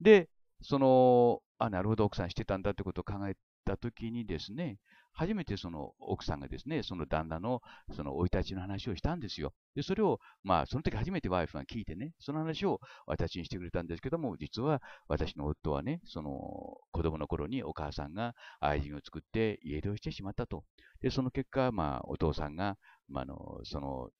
で、その、あ、なるほど、奥さんしてたんだってことを考えたときにですね、初めてその奥さんがですね、その旦那のその生い立ちの話をしたんですよ。で、それを、まあ、その時初めてワイフが聞いてね、その話を私にしてくれたんですけども、実は私の夫はね、その子供の頃にお母さんが愛人を作って家出をしてしまったと。で、その結果、まあ、お父さんが、まあ、あの、その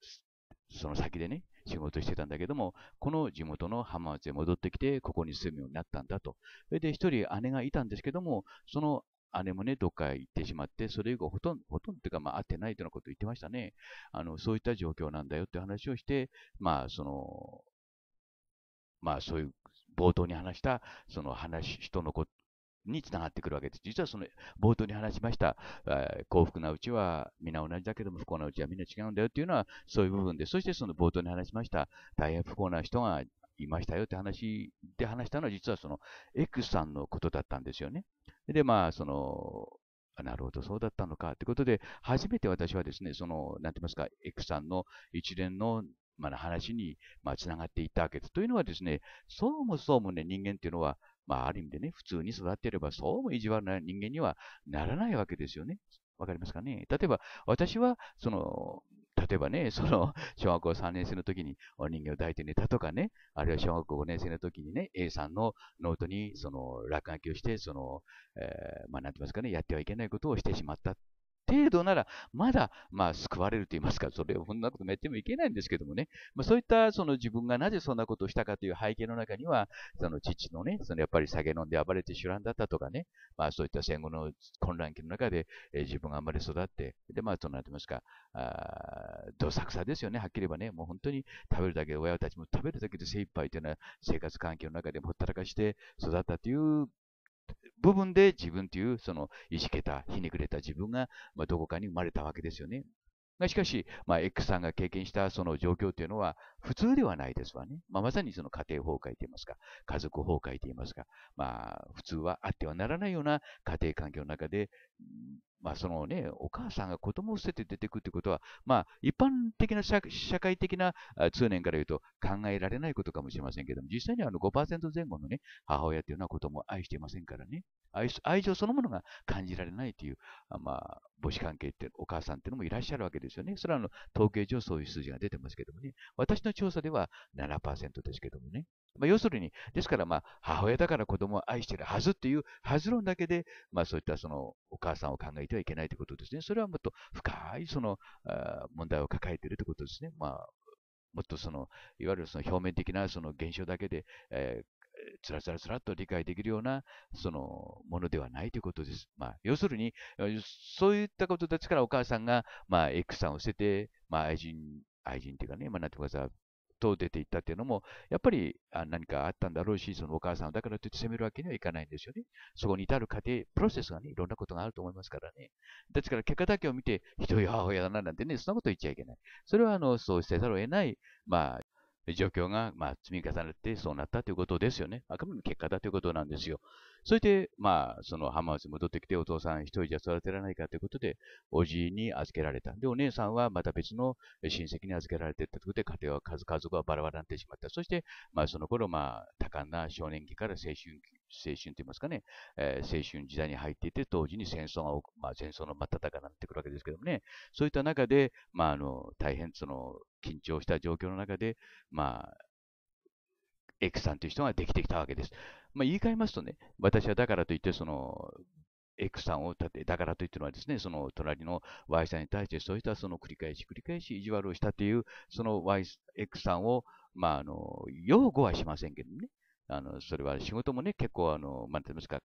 その先でね、仕事してたんだけども、この地元の浜松へ戻ってきて、ここに住むようになったんだと。それで一人姉がいたんですけども、その姉もね、どっかへ行ってしまって、それ以後ほとんど、ほとんどっていうか、まあ、会ってないというようなことを言ってましたね。あの、そういった状況なんだよって話をして、まあ、その、まあ、そういう、冒頭に話した、その話、人のこにつながってくるわけです。実はその冒頭に話しました、え幸福なうちは皆同じだけども不幸なうちはみんな違うんだよっていうのはそういう部分で、そしてその冒頭に話しました大変不幸な人がいましたよって話で話したのは実はその X さんのことだったんですよね。で、まあ、その、なるほど、そうだったのかということで、初めて私はですね、その、なんて言いますか、X さんの一連のまあ、話に、まあ、つながっていったわけです。というのはですね、そもそもね、人間っていうのは、まあ、ある意味でね、普通に育っていれば、そうも意地悪な人間にはならないわけですよね。わかりますかね例えば、私は、その、例えばね、その、小学校3年生の時にお人形を抱いて寝たとかね、あるいは小学校5年生の時にね、A さんのノートに、その、落書きをして、その、えー、まあ、なんて言いますかね、やってはいけないことをしてしまったっ程度なら、まだ、まあ、救われると言いますか、それをそんなこともやってもいけないんですけどもね、まあ、そういったその自分がなぜそんなことをしたかという背景の中には、その父のね、そのやっぱり酒飲んで暴れて主乱だったとかね、まあ、そういった戦後の混乱期の中で、えー、自分があんまり育って、で、まあ、そのなって言いますか、あどさくさですよね、はっきり言えばね、もう本当に食べるだけ、で、親たちも食べるだけで精一杯というような生活環境の中でほったらかして育ったという部分で自分というそのいじけた、ひねくれた自分が、まあ、どこかに生まれたわけですよね。しかし、まあ、X さんが経験したその状況というのは普通ではないですわね。まあ、まさにその家庭崩壊といいますか、家族崩壊といいますか、まあ、普通はあってはならないような家庭環境の中で、まあ、そのね、お母さんが子供を捨てて出てくるということは、まあ、一般的な社会的な通念から言うと考えられないことかもしれませんけども、実際にはあの5%前後のね、母親というのは子供を愛していませんからね。愛愛情そのものが感じられないという、まあ、母子関係ってお母さんっていうのもいらっしゃるわけですよね。それはあの統計上そういう数字が出てますけどもね。私の調査では7%ですけどもね。まあ、要するに、ですからまあ母親だから子供を愛してるはずっていうはず論だけで、まあ、そういったそのお母さんを考えてはいけないということですね。それはもっと深いその問題を抱えているということですね。まあもっとその、いわゆるその表面的なその現象だけで、えー、つらつらつらっと理解できるような、その、ものではないということです。まあ、要するに、そういったことたちからお母さんが、まあ、X さんを捨てて、まあ、愛人、愛人っていうかね、まあ、なんていうかさ、と出ていったっていうのも、やっぱり何かあったんだろうし、そのお母さんをだからといって責めるわけにはいかないんですよね。そこに至る過程、プロセスがね、いろんなことがあると思いますからね。ですから結果だけを見て、ひどい母親だななんてね、そんなこと言っちゃいけない。それは、あの、そうせざるを得ない、まあ、状況が、まあ、積み重なってそうなったということですよね。あくまでも結果だということなんですよ。それで、まあ、その浜松に戻ってきて、お父さん一人じゃ育てられないかということで、おじいに預けられた。で、お姉さんはまた別の親戚に預けられてったということで、家庭は数々がバラバラになってしまった。そして、まあ、その頃、まあ、多感な少年期から青春期青春といいますかね、えー、青春時代に入っていて、当時に戦争が、まあ、戦争の真っ只中になってくるわけですけどもね、そういった中で、まあ、あの、大変その、緊張した状況の中で、まあ、X さんという人ができてきたわけです。まあ、言い換えますとね、私はだからといって、その、X さんを立て、だからといってのはですね、その隣の Y さんに対して、そうしたその繰り返し繰り返し意地悪をしたという、その Y、X さんを、まあ、あの、擁護はしませんけどね、あの、それは仕事もね、結構あの、まあ、て言いますか、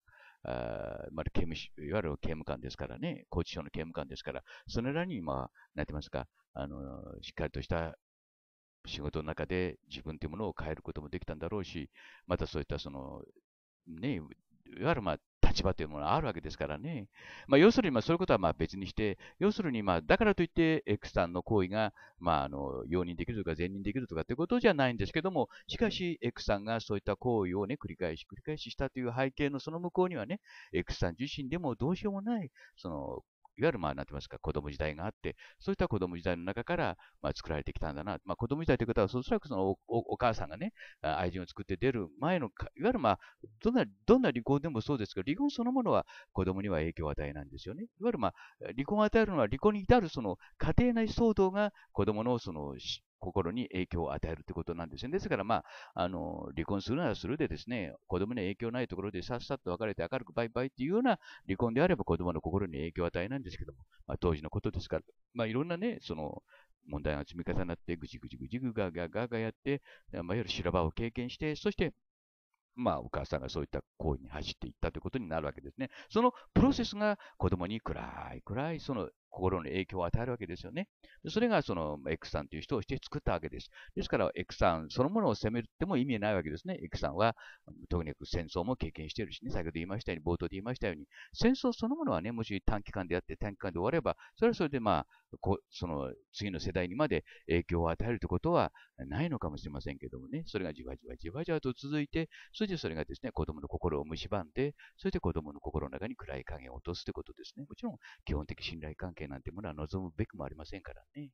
あまあ、刑務いわゆる刑務官ですからね、拘置所の刑務官ですから、それらに、まあ、なんて言いますか、あの、しっかりとした仕事の中で自分というものを変えることもできたんだろうし、またそういったその、ね、いわゆるまあ立場というものがあるわけですからね。まあ、要するに、まそういうことはまあ別にして、要するに、まあ、だからといって X さんの行為が、まあ、あの、容認できるとか、善認できるとかってことじゃないんですけども、しかし、X さんがそういった行為をね、繰り返し繰り返ししたという背景のその向こうにはね、X さん自身でもどうしようもない、その、いわゆるまあ、なんて言いますか、子供時代があって、そういった子供時代の中から、まあ、作られてきたんだな。まあ、子供時代という方は、おそらくそのおお母さんがね、愛人を作って出る前の、いわゆるまあ、どんな、どんな離婚でもそうですけど、離婚そのものは子供には影響を与えないんですよね。いわゆるまあ、離婚を与えるのは、離婚に至るその家庭内騒動が子供のその心に影響を与えるいうことなんですね。ですから、まあ、あの、離婚するならするでですね、子供に影響ないところでさっさと別れて明るくバイバイっていうような離婚であれば子供の心に影響を与えないんですけども、まあ、当時のことですから、まあ、いろんなね、その、問題が積み重なって、ぐじぐじぐじぐががががやって、まあ、いわゆる修羅場を経験して、そして、まあ、お母さんがそういった行為に走っていったということになるわけですね。そのプロセスが子供に暗い暗いその心に影響を与えるわけですよね。それがその X さんという人をして作ったわけです。ですから X さんそのものを責めても意味ないわけですね。X さんは、とにかく戦争も経験しているしね、先ほど言いましたように、冒頭で言いましたように、戦争そのものはね、もし短期間であって短期間で終われば、それはそれでまあ、こその次の世代にまで影響を与えるということはないのかもしれませんけどもね、それがじわじわじわじわと続いて、そしてそれがですね、子供の心を蝕んで、そして子供の心の中に暗い影を落とすということですね。もちろん、基本的信頼関係係なんてものは望むべくもありませんからね。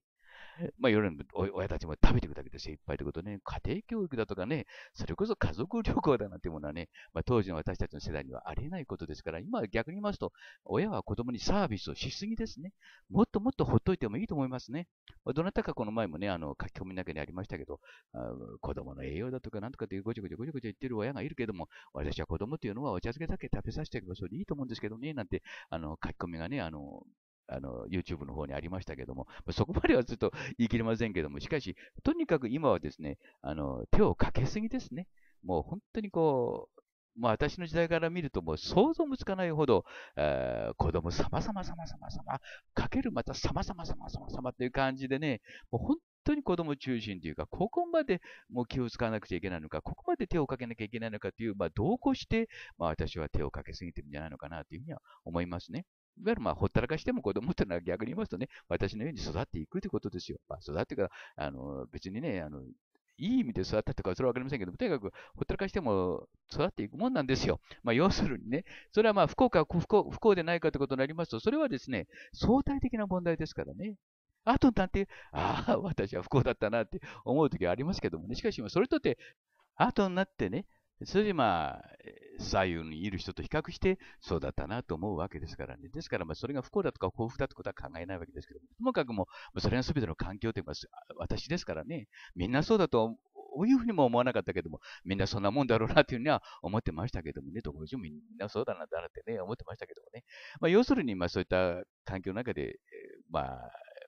まあ、夜の親たちも食べていくだけで精一杯ということね、家庭教育だとかね、それこそ家族旅行だなんてものはね、まあ、当時の私たちの世代にはありえないことですから、今逆に言いますと、親は子供にサービスをしすぎですね。もっともっとほっといてもいいと思いますね。まあ、どなたかこの前もね、あの、書き込みの中にありましたけど、子供の栄養だとかなんとかってごちゃごちゃごちゃごちゃ言ってる親がいるけども、私は子供というのはお茶漬けだけ食べさせてあげばそれでいいと思うんですけどね、なんて、あの、書き込みがね、あの、あの、YouTube の方にありましたけども、そこまではちょっと言い切れませんけども、しかし、とにかく今はですね、あの、手をかけすぎですね。もう本当にこう、ま私の時代から見るともう想像もつかないほど、えー、子供様々様々様、かけるまた様々様々様という感じでね、もう本当に子供中心というか、ここまでもう気を使わなくちゃいけないのか、ここまで手をかけなきゃいけないのかという、まあ、こうして、まあ、私は手をかけすぎてるんじゃないのかなというふうには思いますね。いわゆるまあ、ほったらかしても子供っていうのは逆に言いますとね、私のように育っていくということですよ。まあ、育ってから、あの、別にね、あの、いい意味で育ったとか、それはわかりませんけども、とにかく、ほったらかしても育っていくもんなんですよ。まあ、要するにね、それはまあ、不幸か不幸、不幸でないかということになりますと、それはですね、相対的な問題ですからね。あとなんて、ああ、私は不幸だったなって思う時はありますけどもね。しかし、それとって、後になってね、それでまあ、左右にいる人と比較して、そうだったなと思うわけですからね。ですから、まあ、それが不幸だとか幸福だとかは考えないわけですけども、ともかくも、それが全ての環境という私ですからね、みんなそうだとこういうふうにも思わなかったけども、みんなそんなもんだろうなというふうには思ってましたけどもね、どこでみんなそうだな、だなってね、思ってましたけどもね。まあ、要するに、まあそういった環境の中で、まあ、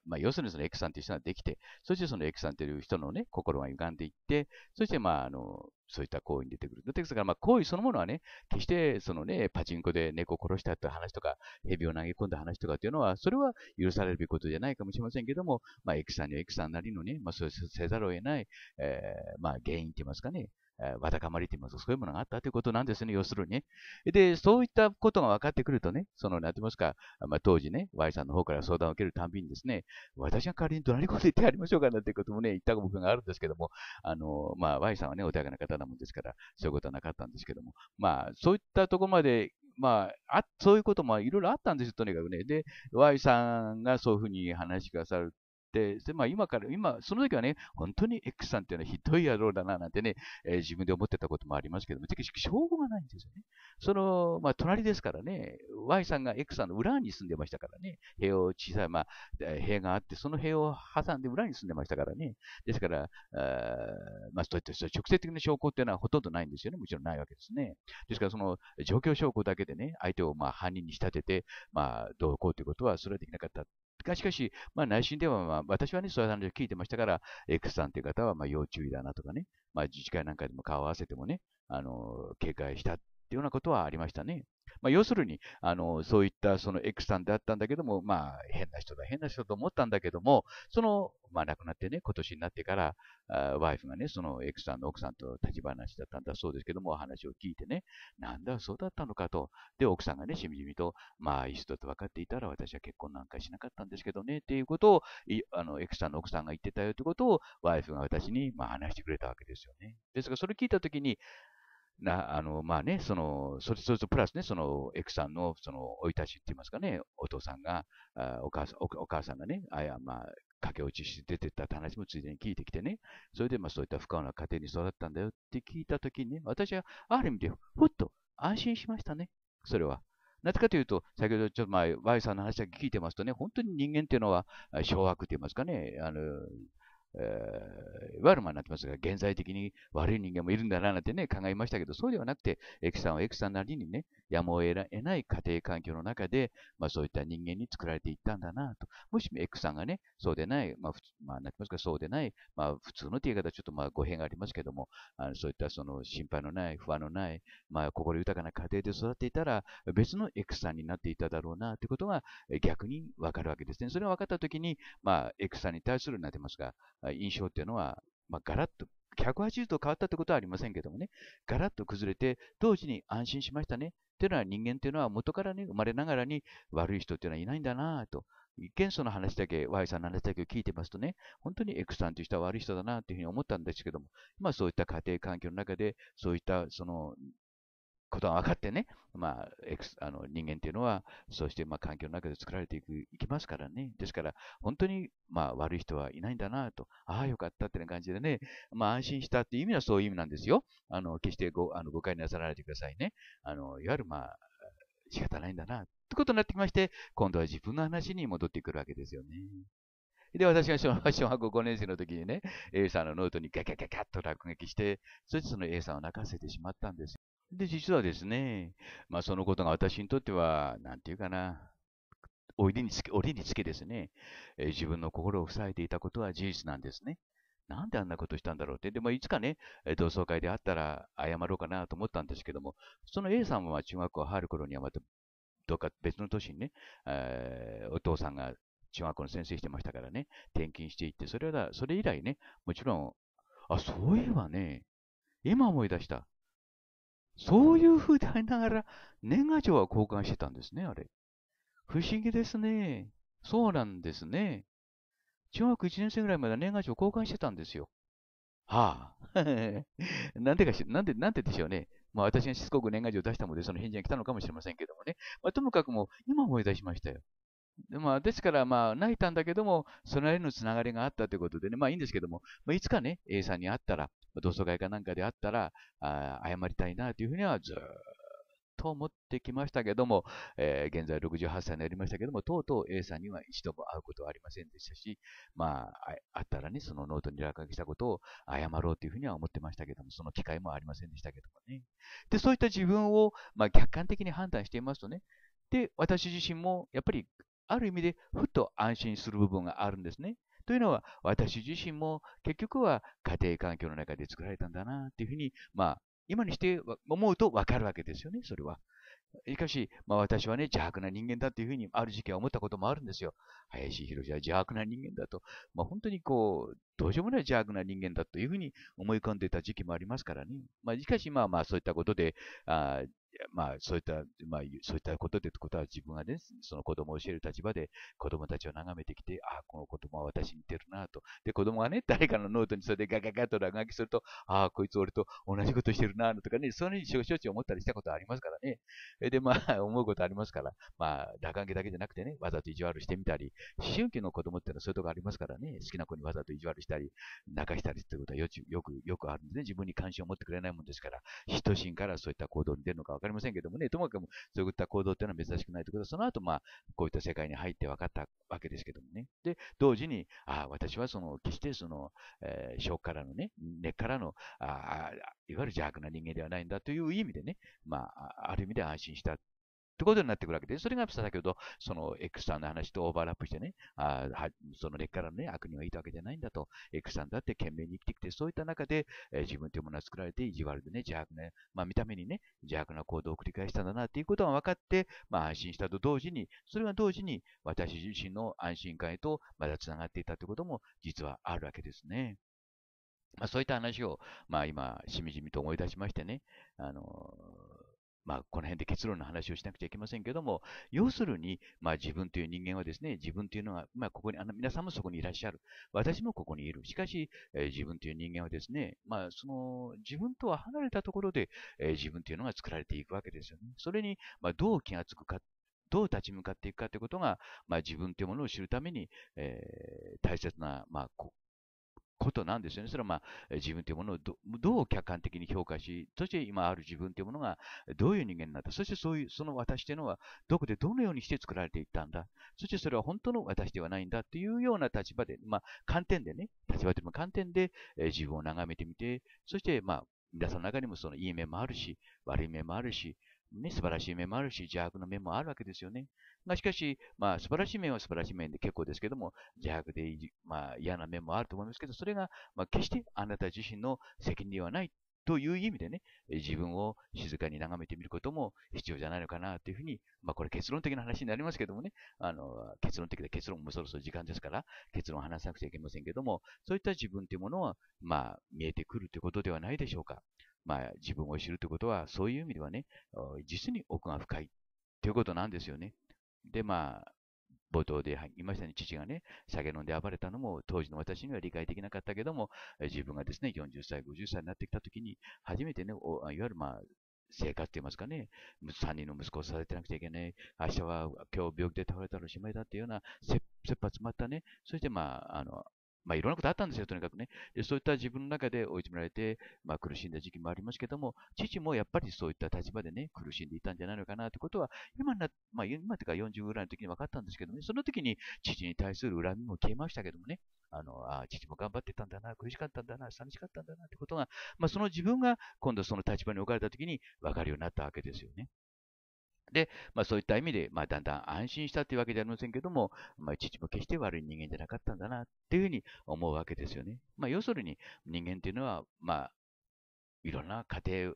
まあ、要するにその X さんという人ができて、そしてその X さんという人のね、心が歪んでいって、そしてまあ、あの、そういった行為に出てくる。ですから、まあ、行為そのものはね、決して、そのね、パチンコで猫を殺したって話とか、蛇を投げ込んだ話とかっていうのは、それは許されるべきことじゃないかもしれませんけども、まあ、X さんには X さんなりのね、まあ、そうせざるを得ない、えまあ、原因って言いますかね、えわだかまりと言いますか、そういうものがあったということなんですね、要するに。で、そういったことが分かってくるとね、その、なんて言いますか、まあ、当時ね、Y さんの方から相談を受けるたんびにですね、私が代わりに怒鳴り込んで言ってやりましょうかなんてこともね、言った部分があるんですけども、あの、まあ、Y さんはね、お手上げな方なもんですから、そういうことはなかったんですけども、まあ、そういったとこまでまあ、あ、そういうこともいろいろあったんですよ、とにかくね。で、Y さんがそういうふうに話しくださる、でまあ、今から、今、その時はね、本当に X さんっていうのはひどい野郎だな、なんてね、えー、自分で思ってたこともありますけども、証拠がないんですよね。その、まあ、隣ですからね、Y さんが X さんの裏に住んでましたからね、塀を小さい、まあ、塀があって、その塀を挟んで裏に住んでましたからね。ですから、あまあ、そういった直接的な証拠っていうのはほとんどないんですよね。もちろんないわけですね。ですから、その状況証拠だけでね、相手をまあ犯人に仕立てて、まあ、どうこうということは、それはできなかった。がしかし、まあ、内心では、まあ、私はね、そういう話を聞いてましたから、X さんという方は、まあ、要注意だなとかね、まあ、自治会なんかでも顔を合わせてもね、あの、警戒したっていうようなことはありましたね。まあ、要するに、あの、そういったその X さんであったんだけども、まあ、変な人だ、変な人と思ったんだけども、その、まあ、亡くなってね、今年になってから、あワイフがね、その X さんの奥さんと立ち話だったんだそうですけども、話を聞いてね、なんだ、そうだったのかと。で、奥さんがね、しみじみと、まあ、いい人と分かっていたら、私は結婚なんかしなかったんですけどね、っていうことを、エク X さんの奥さんが言ってたよってことを、ワイフが私に、まあ、話してくれたわけですよね。ですが、それ聞いたときに、な、あの、まあね、その、それそれとプラスね、その、エクさんの、その、生い立ちって言いますかね、お父さんが、あお母さんお、お母さんがね、あや、まあ、駆け落ちして出てったって話もついでに聞いてきてね、それで、まあ、そういった不幸な家庭に育ったんだよって聞いたときにね、私は、ある意味で、ふっと安心しましたね、それは。なぜかというと、先ほどちょっと前、Y さんの話だけ聞いてますとね、本当に人間っていうのは、掌握って言いますかね、あの、えー、悪魔になってますが、現在的に悪い人間もいるんだななんてね、考えましたけど、そうではなくて、X さんは X さんなりにね、やむを得ない家庭環境の中で、まあそういった人間に作られていったんだなと。もし X さんがね、そうでない、まあ、まあ、なってますが、そうでない、まあ普通のという言い方はちょっとまあ語弊がありますけども、あのそういったその心配のない、不安のない、まあ心豊かな家庭で育っていたら、別の X さんになっていただろうなということが逆にわかるわけですね。それが分かったときに、まあ X さんに対するなってますが、印象っていうのは、まあ、ガラッと180度変わったってことはありませんけどもね、ガラッと崩れて、同時に安心しましたね。とていうのは人間っていうのは元からね、生まれながらに悪い人っていうのはいないんだなと。と。見その話だけ、Y さんの話だけを聞いてますとね、本当に X さんという人は悪い人だなというふうに思ったんですけども、まあそういった家庭環境の中で、そういったそのことが分かってね、まあ、あの人間というのは、そうしてまあ環境の中で作られていくきますからね。ですから、本当にまあ悪い人はいないんだなと、ああ、よかったってう感じでね、まあ安心したっていう意味はそういう意味なんですよ。あの、決してごあの誤解なさらないでくださいね。あの、いわゆるまあ、仕方ないんだな、ってことになってきまして、今度は自分の話に戻ってくるわけですよね。で、私が小 <laughs> 学校5年生の時にね、A さんのノートにガガキャッと落書きして、そしてその A さんを泣かせてしまったんですよ。で、実はですね、まあ、そのことが私にとっては、なんていうかな、でにつけ、折につけですね、えー、自分の心を塞いでいたことは事実なんですね。なんであんなことしたんだろうって。でも、いつかね、同窓会で会ったら謝ろうかなと思ったんですけども、その A さんは中学校入る頃にはまた、どうか別の年にね、えー、お父さんが中学校の先生してましたからね、転勤していって、それは、それ以来ね、もちろん、あ、そういえばね、今思い出した。そういう風でありながら、年賀状は交換してたんですね、あれ。不思議ですね。そうなんですね。中学1年生ぐらいまで年賀状交換してたんですよ。はあ。<laughs> なんでかし、なんで、なんででしょうね。まあ私がしつこく年賀状出したので、その返事が来たのかもしれませんけどもね。まあともかくも、今思い出しましたよ。でまあ、ですから、まあ、泣いたんだけども、そのへのつながりがあったということでね、まあいいんですけども、まあ、いつかね、A さんに会ったら、同窓会かなんかで会ったら、あ謝りたいなというふうにはずっと思ってきましたけども、えー、現在68歳になりましたけども、とうとう A さんには一度も会うことはありませんでしたし、まあ、ったらね、そのノートに落書きしたことを謝ろうというふうには思ってましたけども、その機会もありませんでしたけどもね。で、そういった自分を、まあ、客観的に判断していますとね、で、私自身もやっぱりある意味でふと安心する部分があるんですね。というのは、私自身も結局は家庭環境の中で作られたんだな、というふうに、まあ、今にして思うとわかるわけですよね、それは。しかし、まあ、私はね、邪悪な人間だというふうに、ある時期は思ったこともあるんですよ。林博士は邪悪な人間だと。まあ、本当にこう、どうしようもない邪悪な人間だというふうに思い込んでいた時期もありますからね。まあ、しかし、まあまあ、そういったことで、あまあ、そういった、まあ、そういったことでってことは自分がね、その子供を教える立場で子供たちを眺めてきて、ああ、この子供は私に似てるなと。で、子供がね、誰かのノートにそれでガガガと落書きすると、ああ、こいつ俺と同じことしてるなとかね、そういうふうにしょっちゅう思ったりしたことはありますからね。で、まあ、<laughs> 思うことありますから、まあ、落書きだけじゃなくてね、わざと意地悪してみたり、思春期の子供っていうのはそういうとこありますからね、好きな子にわざと意地悪したり、泣かしたりっていうことはよく、よくあるんですね。自分に関心を持ってくれないもんですから、人心からそういった行動に出るのか分かかりませんけどもね、ともかくそういった行動っていうのは珍しくないということは、その後、まあ、こういった世界に入って分かったわけですけどもね。で、同時に、あ私はその、決してその、えー、小からのね、根からの、あいわゆる邪悪な人間ではないんだという意味でね、まあ、ある意味で安心したいうことになってくるわけで、それが先ほど、そのエスさんの話とオーバーラップしてね、あその根っからのね、悪人はいたわけじゃないんだと、エスさんだって懸命に生きてきて、そういった中で、えー、自分というものは作られて、意地悪でね、邪悪な、まあ見た目にね、邪悪な行動を繰り返したんだな、ということが分かって、まあ安心したと同時に、それが同時に私自身の安心感へとまだながっていたということも実はあるわけですね。まあそういった話を、まあ今、しみじみと思い出しましてね、あのーまあ、この辺で結論の話をしなくちゃいけませんけども、要するに、まあ、自分という人間はですね、自分というのは、まあ、ここに、あの、皆さんもそこにいらっしゃる。私もここにいる。しかし、えー、自分という人間はですね、まあ、その、自分とは離れたところで、えー、自分というのが作られていくわけですよね。それに、まあ、どう気がつくか。どう立ち向かっていくかということが、まあ、自分というものを知るために、えー、大切な、まあ、ことなんですよね。それはまあ、自分というものをどどう客観的に評価し、そして今ある自分というものがどういう人間なんだ。そしてそういう、その私というのはどこでどのようにして作られていったんだ。そしてそれは本当の私ではないんだというような立場で、まあ、観点でね、立場という観点で、えー、自分を眺めてみて、そしてまあ、皆さんの中にもそのいい面もあるし、悪い面もあるし、ね、素晴らしい面もあるし、邪悪の面もあるわけですよね。あ、しかし、まあ、素晴らしい面は素晴らしい面で結構ですけども、邪悪で、まあ、嫌な面もあると思いますけど、それが、まあ、決してあなた自身の責任ではないという意味でね、自分を静かに眺めてみることも必要じゃないのかなというふうに、まあこれ結論的な話になりますけどもね、あの、結論的で結論もそろそろ時間ですから、結論を話さなくちゃいけませんけども、そういった自分というものは、まあ見えてくるということではないでしょうか。まあ、自分を知るということは、そういう意味ではね、実に奥が深いということなんですよね。で、まあ、冒頭で言いましたね、父がね、酒飲んで暴れたのも当時の私には理解できなかったけども、自分がですね、40歳、50歳になってきた時に、初めてね、いわゆるまあ、生活って言いますかね、3人の息子を育てなくちゃいけない、明日は今日病気で倒れたらおしまいだっていうような、切羽詰まったね、そしてまあ、あの、まあ、いろんなことあったんですよ、とにかくね。でそういった自分の中で追い詰められて、まあ、苦しんだ時期もありますけども、父もやっぱりそういった立場でね、苦しんでいたんじゃないのかなということは、今な、まあ、今というか40ぐらいの時に分かったんですけどね、その時に父に対する恨みも消えましたけどもね、あの、あ父も頑張ってたんだな、苦しかったんだな、寂しかったんだなってことが、まあ、その自分が今度その立場に置かれた時に分かるようになったわけですよね。で、まあ、そういった意味で、まあ、だんだん安心したというわけではありませんけども、まあ、父も決して悪い人間じゃなかったんだなっていうふうに思うわけですよね。まあ、要するに人間っていうのは、まあ、いろんな家庭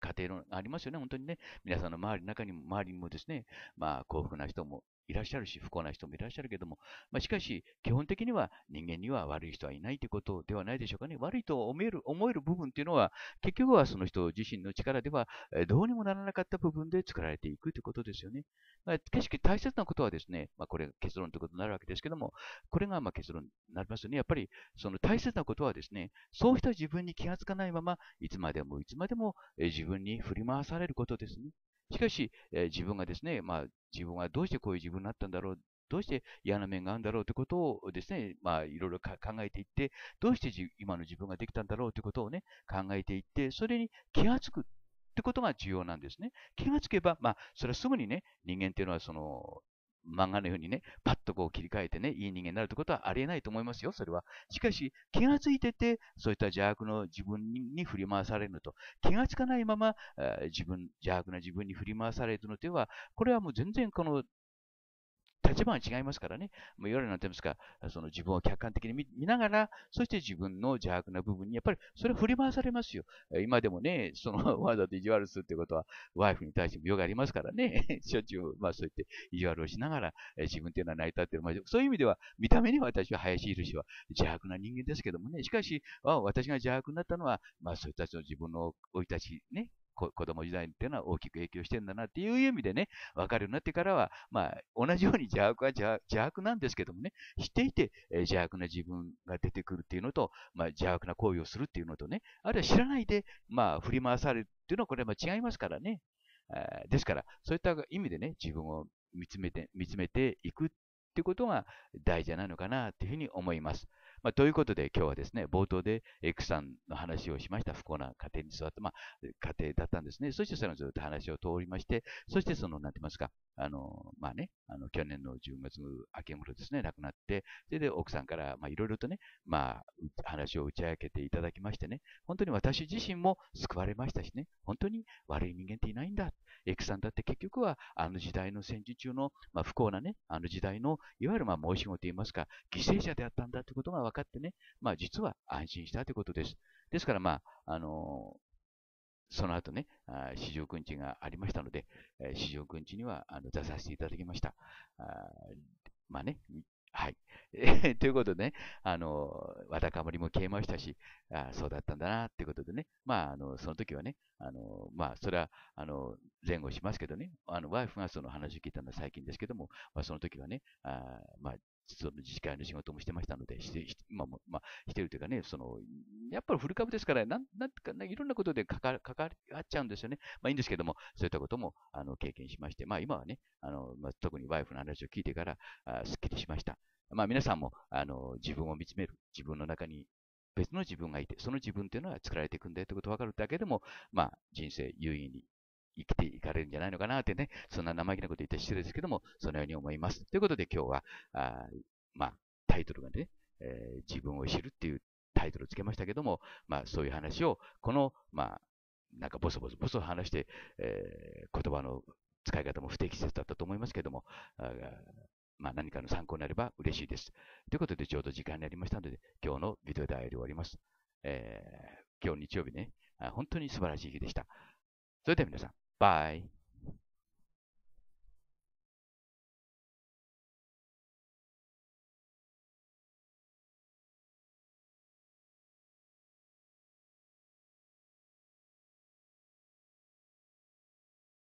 家庭のありますよね、本当にね、皆さんの周りの中にも、周りにもですね、まあ、幸福な人もいらっしゃるし、不幸な人もいらっしゃるけども、まあ、しかし、基本的には人間には悪い人はいないということではないでしょうかね。悪いと思える思える部分というのは、結局はその人自身の力ではどうにもならなかった部分で作られていくということですよね。まあ、景色、大切なことはですね、まあ、これ結論ということになるわけですけども、これがま結論になりますよね。やっぱり、その大切なことはですね、そうした自分に気がつかないまま、いつまでもいつまでも自分に振り回されることですね。しかし、え自分がですね、まあ、自分はどうしてこういう自分になったんだろう、どうして嫌な面があるんだろうということをですね、まあ、いろいろ考えていって、どうして今の自分ができたんだろうということをね、考えていって、それに気がつくってことが重要なんですね。気がつけば、まあ、それはすぐにね、人間っていうのはその、漫画のようにね、パッとこう切り替えてね、いい人間になるってことはありえないと思いますよ、それは。しかし、気がついてて、そういった邪悪の自分に振り回されるのと、気がつかないまま、自分、邪悪な自分に振り回されるのでは、これはもう全然この立場が違いますからね、もういわゆるなんて言いますか、その自分を客観的に見ながら、そして自分の邪悪な部分に、やっぱりそれ振り回されますよ。今でもね、そのわざと意地悪するということは、ワイフに対してもよくありますからね、しょっちゅう、まあそうやって意地悪をしながら、自分っていうのは成り立ってる。そういう意味では、見た目に私は林宏は邪悪な人間ですけどもね、しかし、私が邪悪になったのは、まあそういった自分の生い立ちね、子供時代っていうのは大きく影響してんだなっていう意味でね、わかるようになってからは、まあ、同じように邪悪は邪悪なんですけどもね、知っていて、邪悪な自分が出てくるっていうのと、まあ、邪悪な行為をするっていうのとね、あるいは知らないで、まあ、振り回されるっていうのはこれは違いますからね。ですから、そういった意味でね、自分を見つめて、見つめていくっていうことが大事なのかなというふうに思います。まあ、ということで今日はですね、冒頭で X さんの話をしました不幸な家庭に座って、まあ、家庭だったんですね。そしてそのずっと話を通りまして、そしてその、なんて言いますか、あの、まあね、あの、去年の10月明け頃ですね、亡くなって、それで奥さんから、まあいろいろとね、まあ、話を打ち明けていただきましてね、本当に私自身も救われましたしね、本当に悪い人間っていないんだ。X さんだって結局は、あの時代の戦時中の、まあ不幸なね、あの時代の、いわゆるまあ申し子といいますか、犠牲者であったんだということが分かってね、まあ実は安心したということです。ですからまあ、あのー、その後ね、四条くんちがありましたので、四条くんちにはあの出させていただきました。あまあね、はい。<laughs> ということでね、あの、わだかまりも消えましたし、あそうだったんだな、ということでね、まあ、あの、その時はね、あの、まあ、それは、あの、前後しますけどね、あの、ワイフがその話を聞いたのは最近ですけども、まあ、その時はね、あまあ、実の自治会の仕事もしてましたので、して、まあ、まあ、してるというかね、その、やっぱり古株ですから、なん、なんか、ね、いろんなことでかか、関わっちゃうんですよね。まあいいんですけども、そういったことも、あの、経験しまして、まあ今はね、あの、まあ、特にワイフの話を聞いてから、あすっきりしました。まあ皆さんも、あの、自分を見つめる、自分の中に別の自分がいて、その自分というのは作られていくんだよということを分かるだけでも、まあ人生優位に生きていかれるんじゃないのかなってね、そんな生意気なこと言って失礼ですけども、そのように思います。ということで今日は、あまあ、タイトルがね、えー、自分を知るっていうタイトルをつけましたけども、まあ、そういう話を、この、まあ、なんかボソボソボソ話して、えー、言葉の使い方も不適切だったと思いますけども、あまあ、何かの参考になれば嬉しいです。ということで、ちょうど時間になりましたので、今日のビデオでイヤ終わります。えー、今日日曜日ね、本当に素晴らしい日でした。それでは皆さん、Bye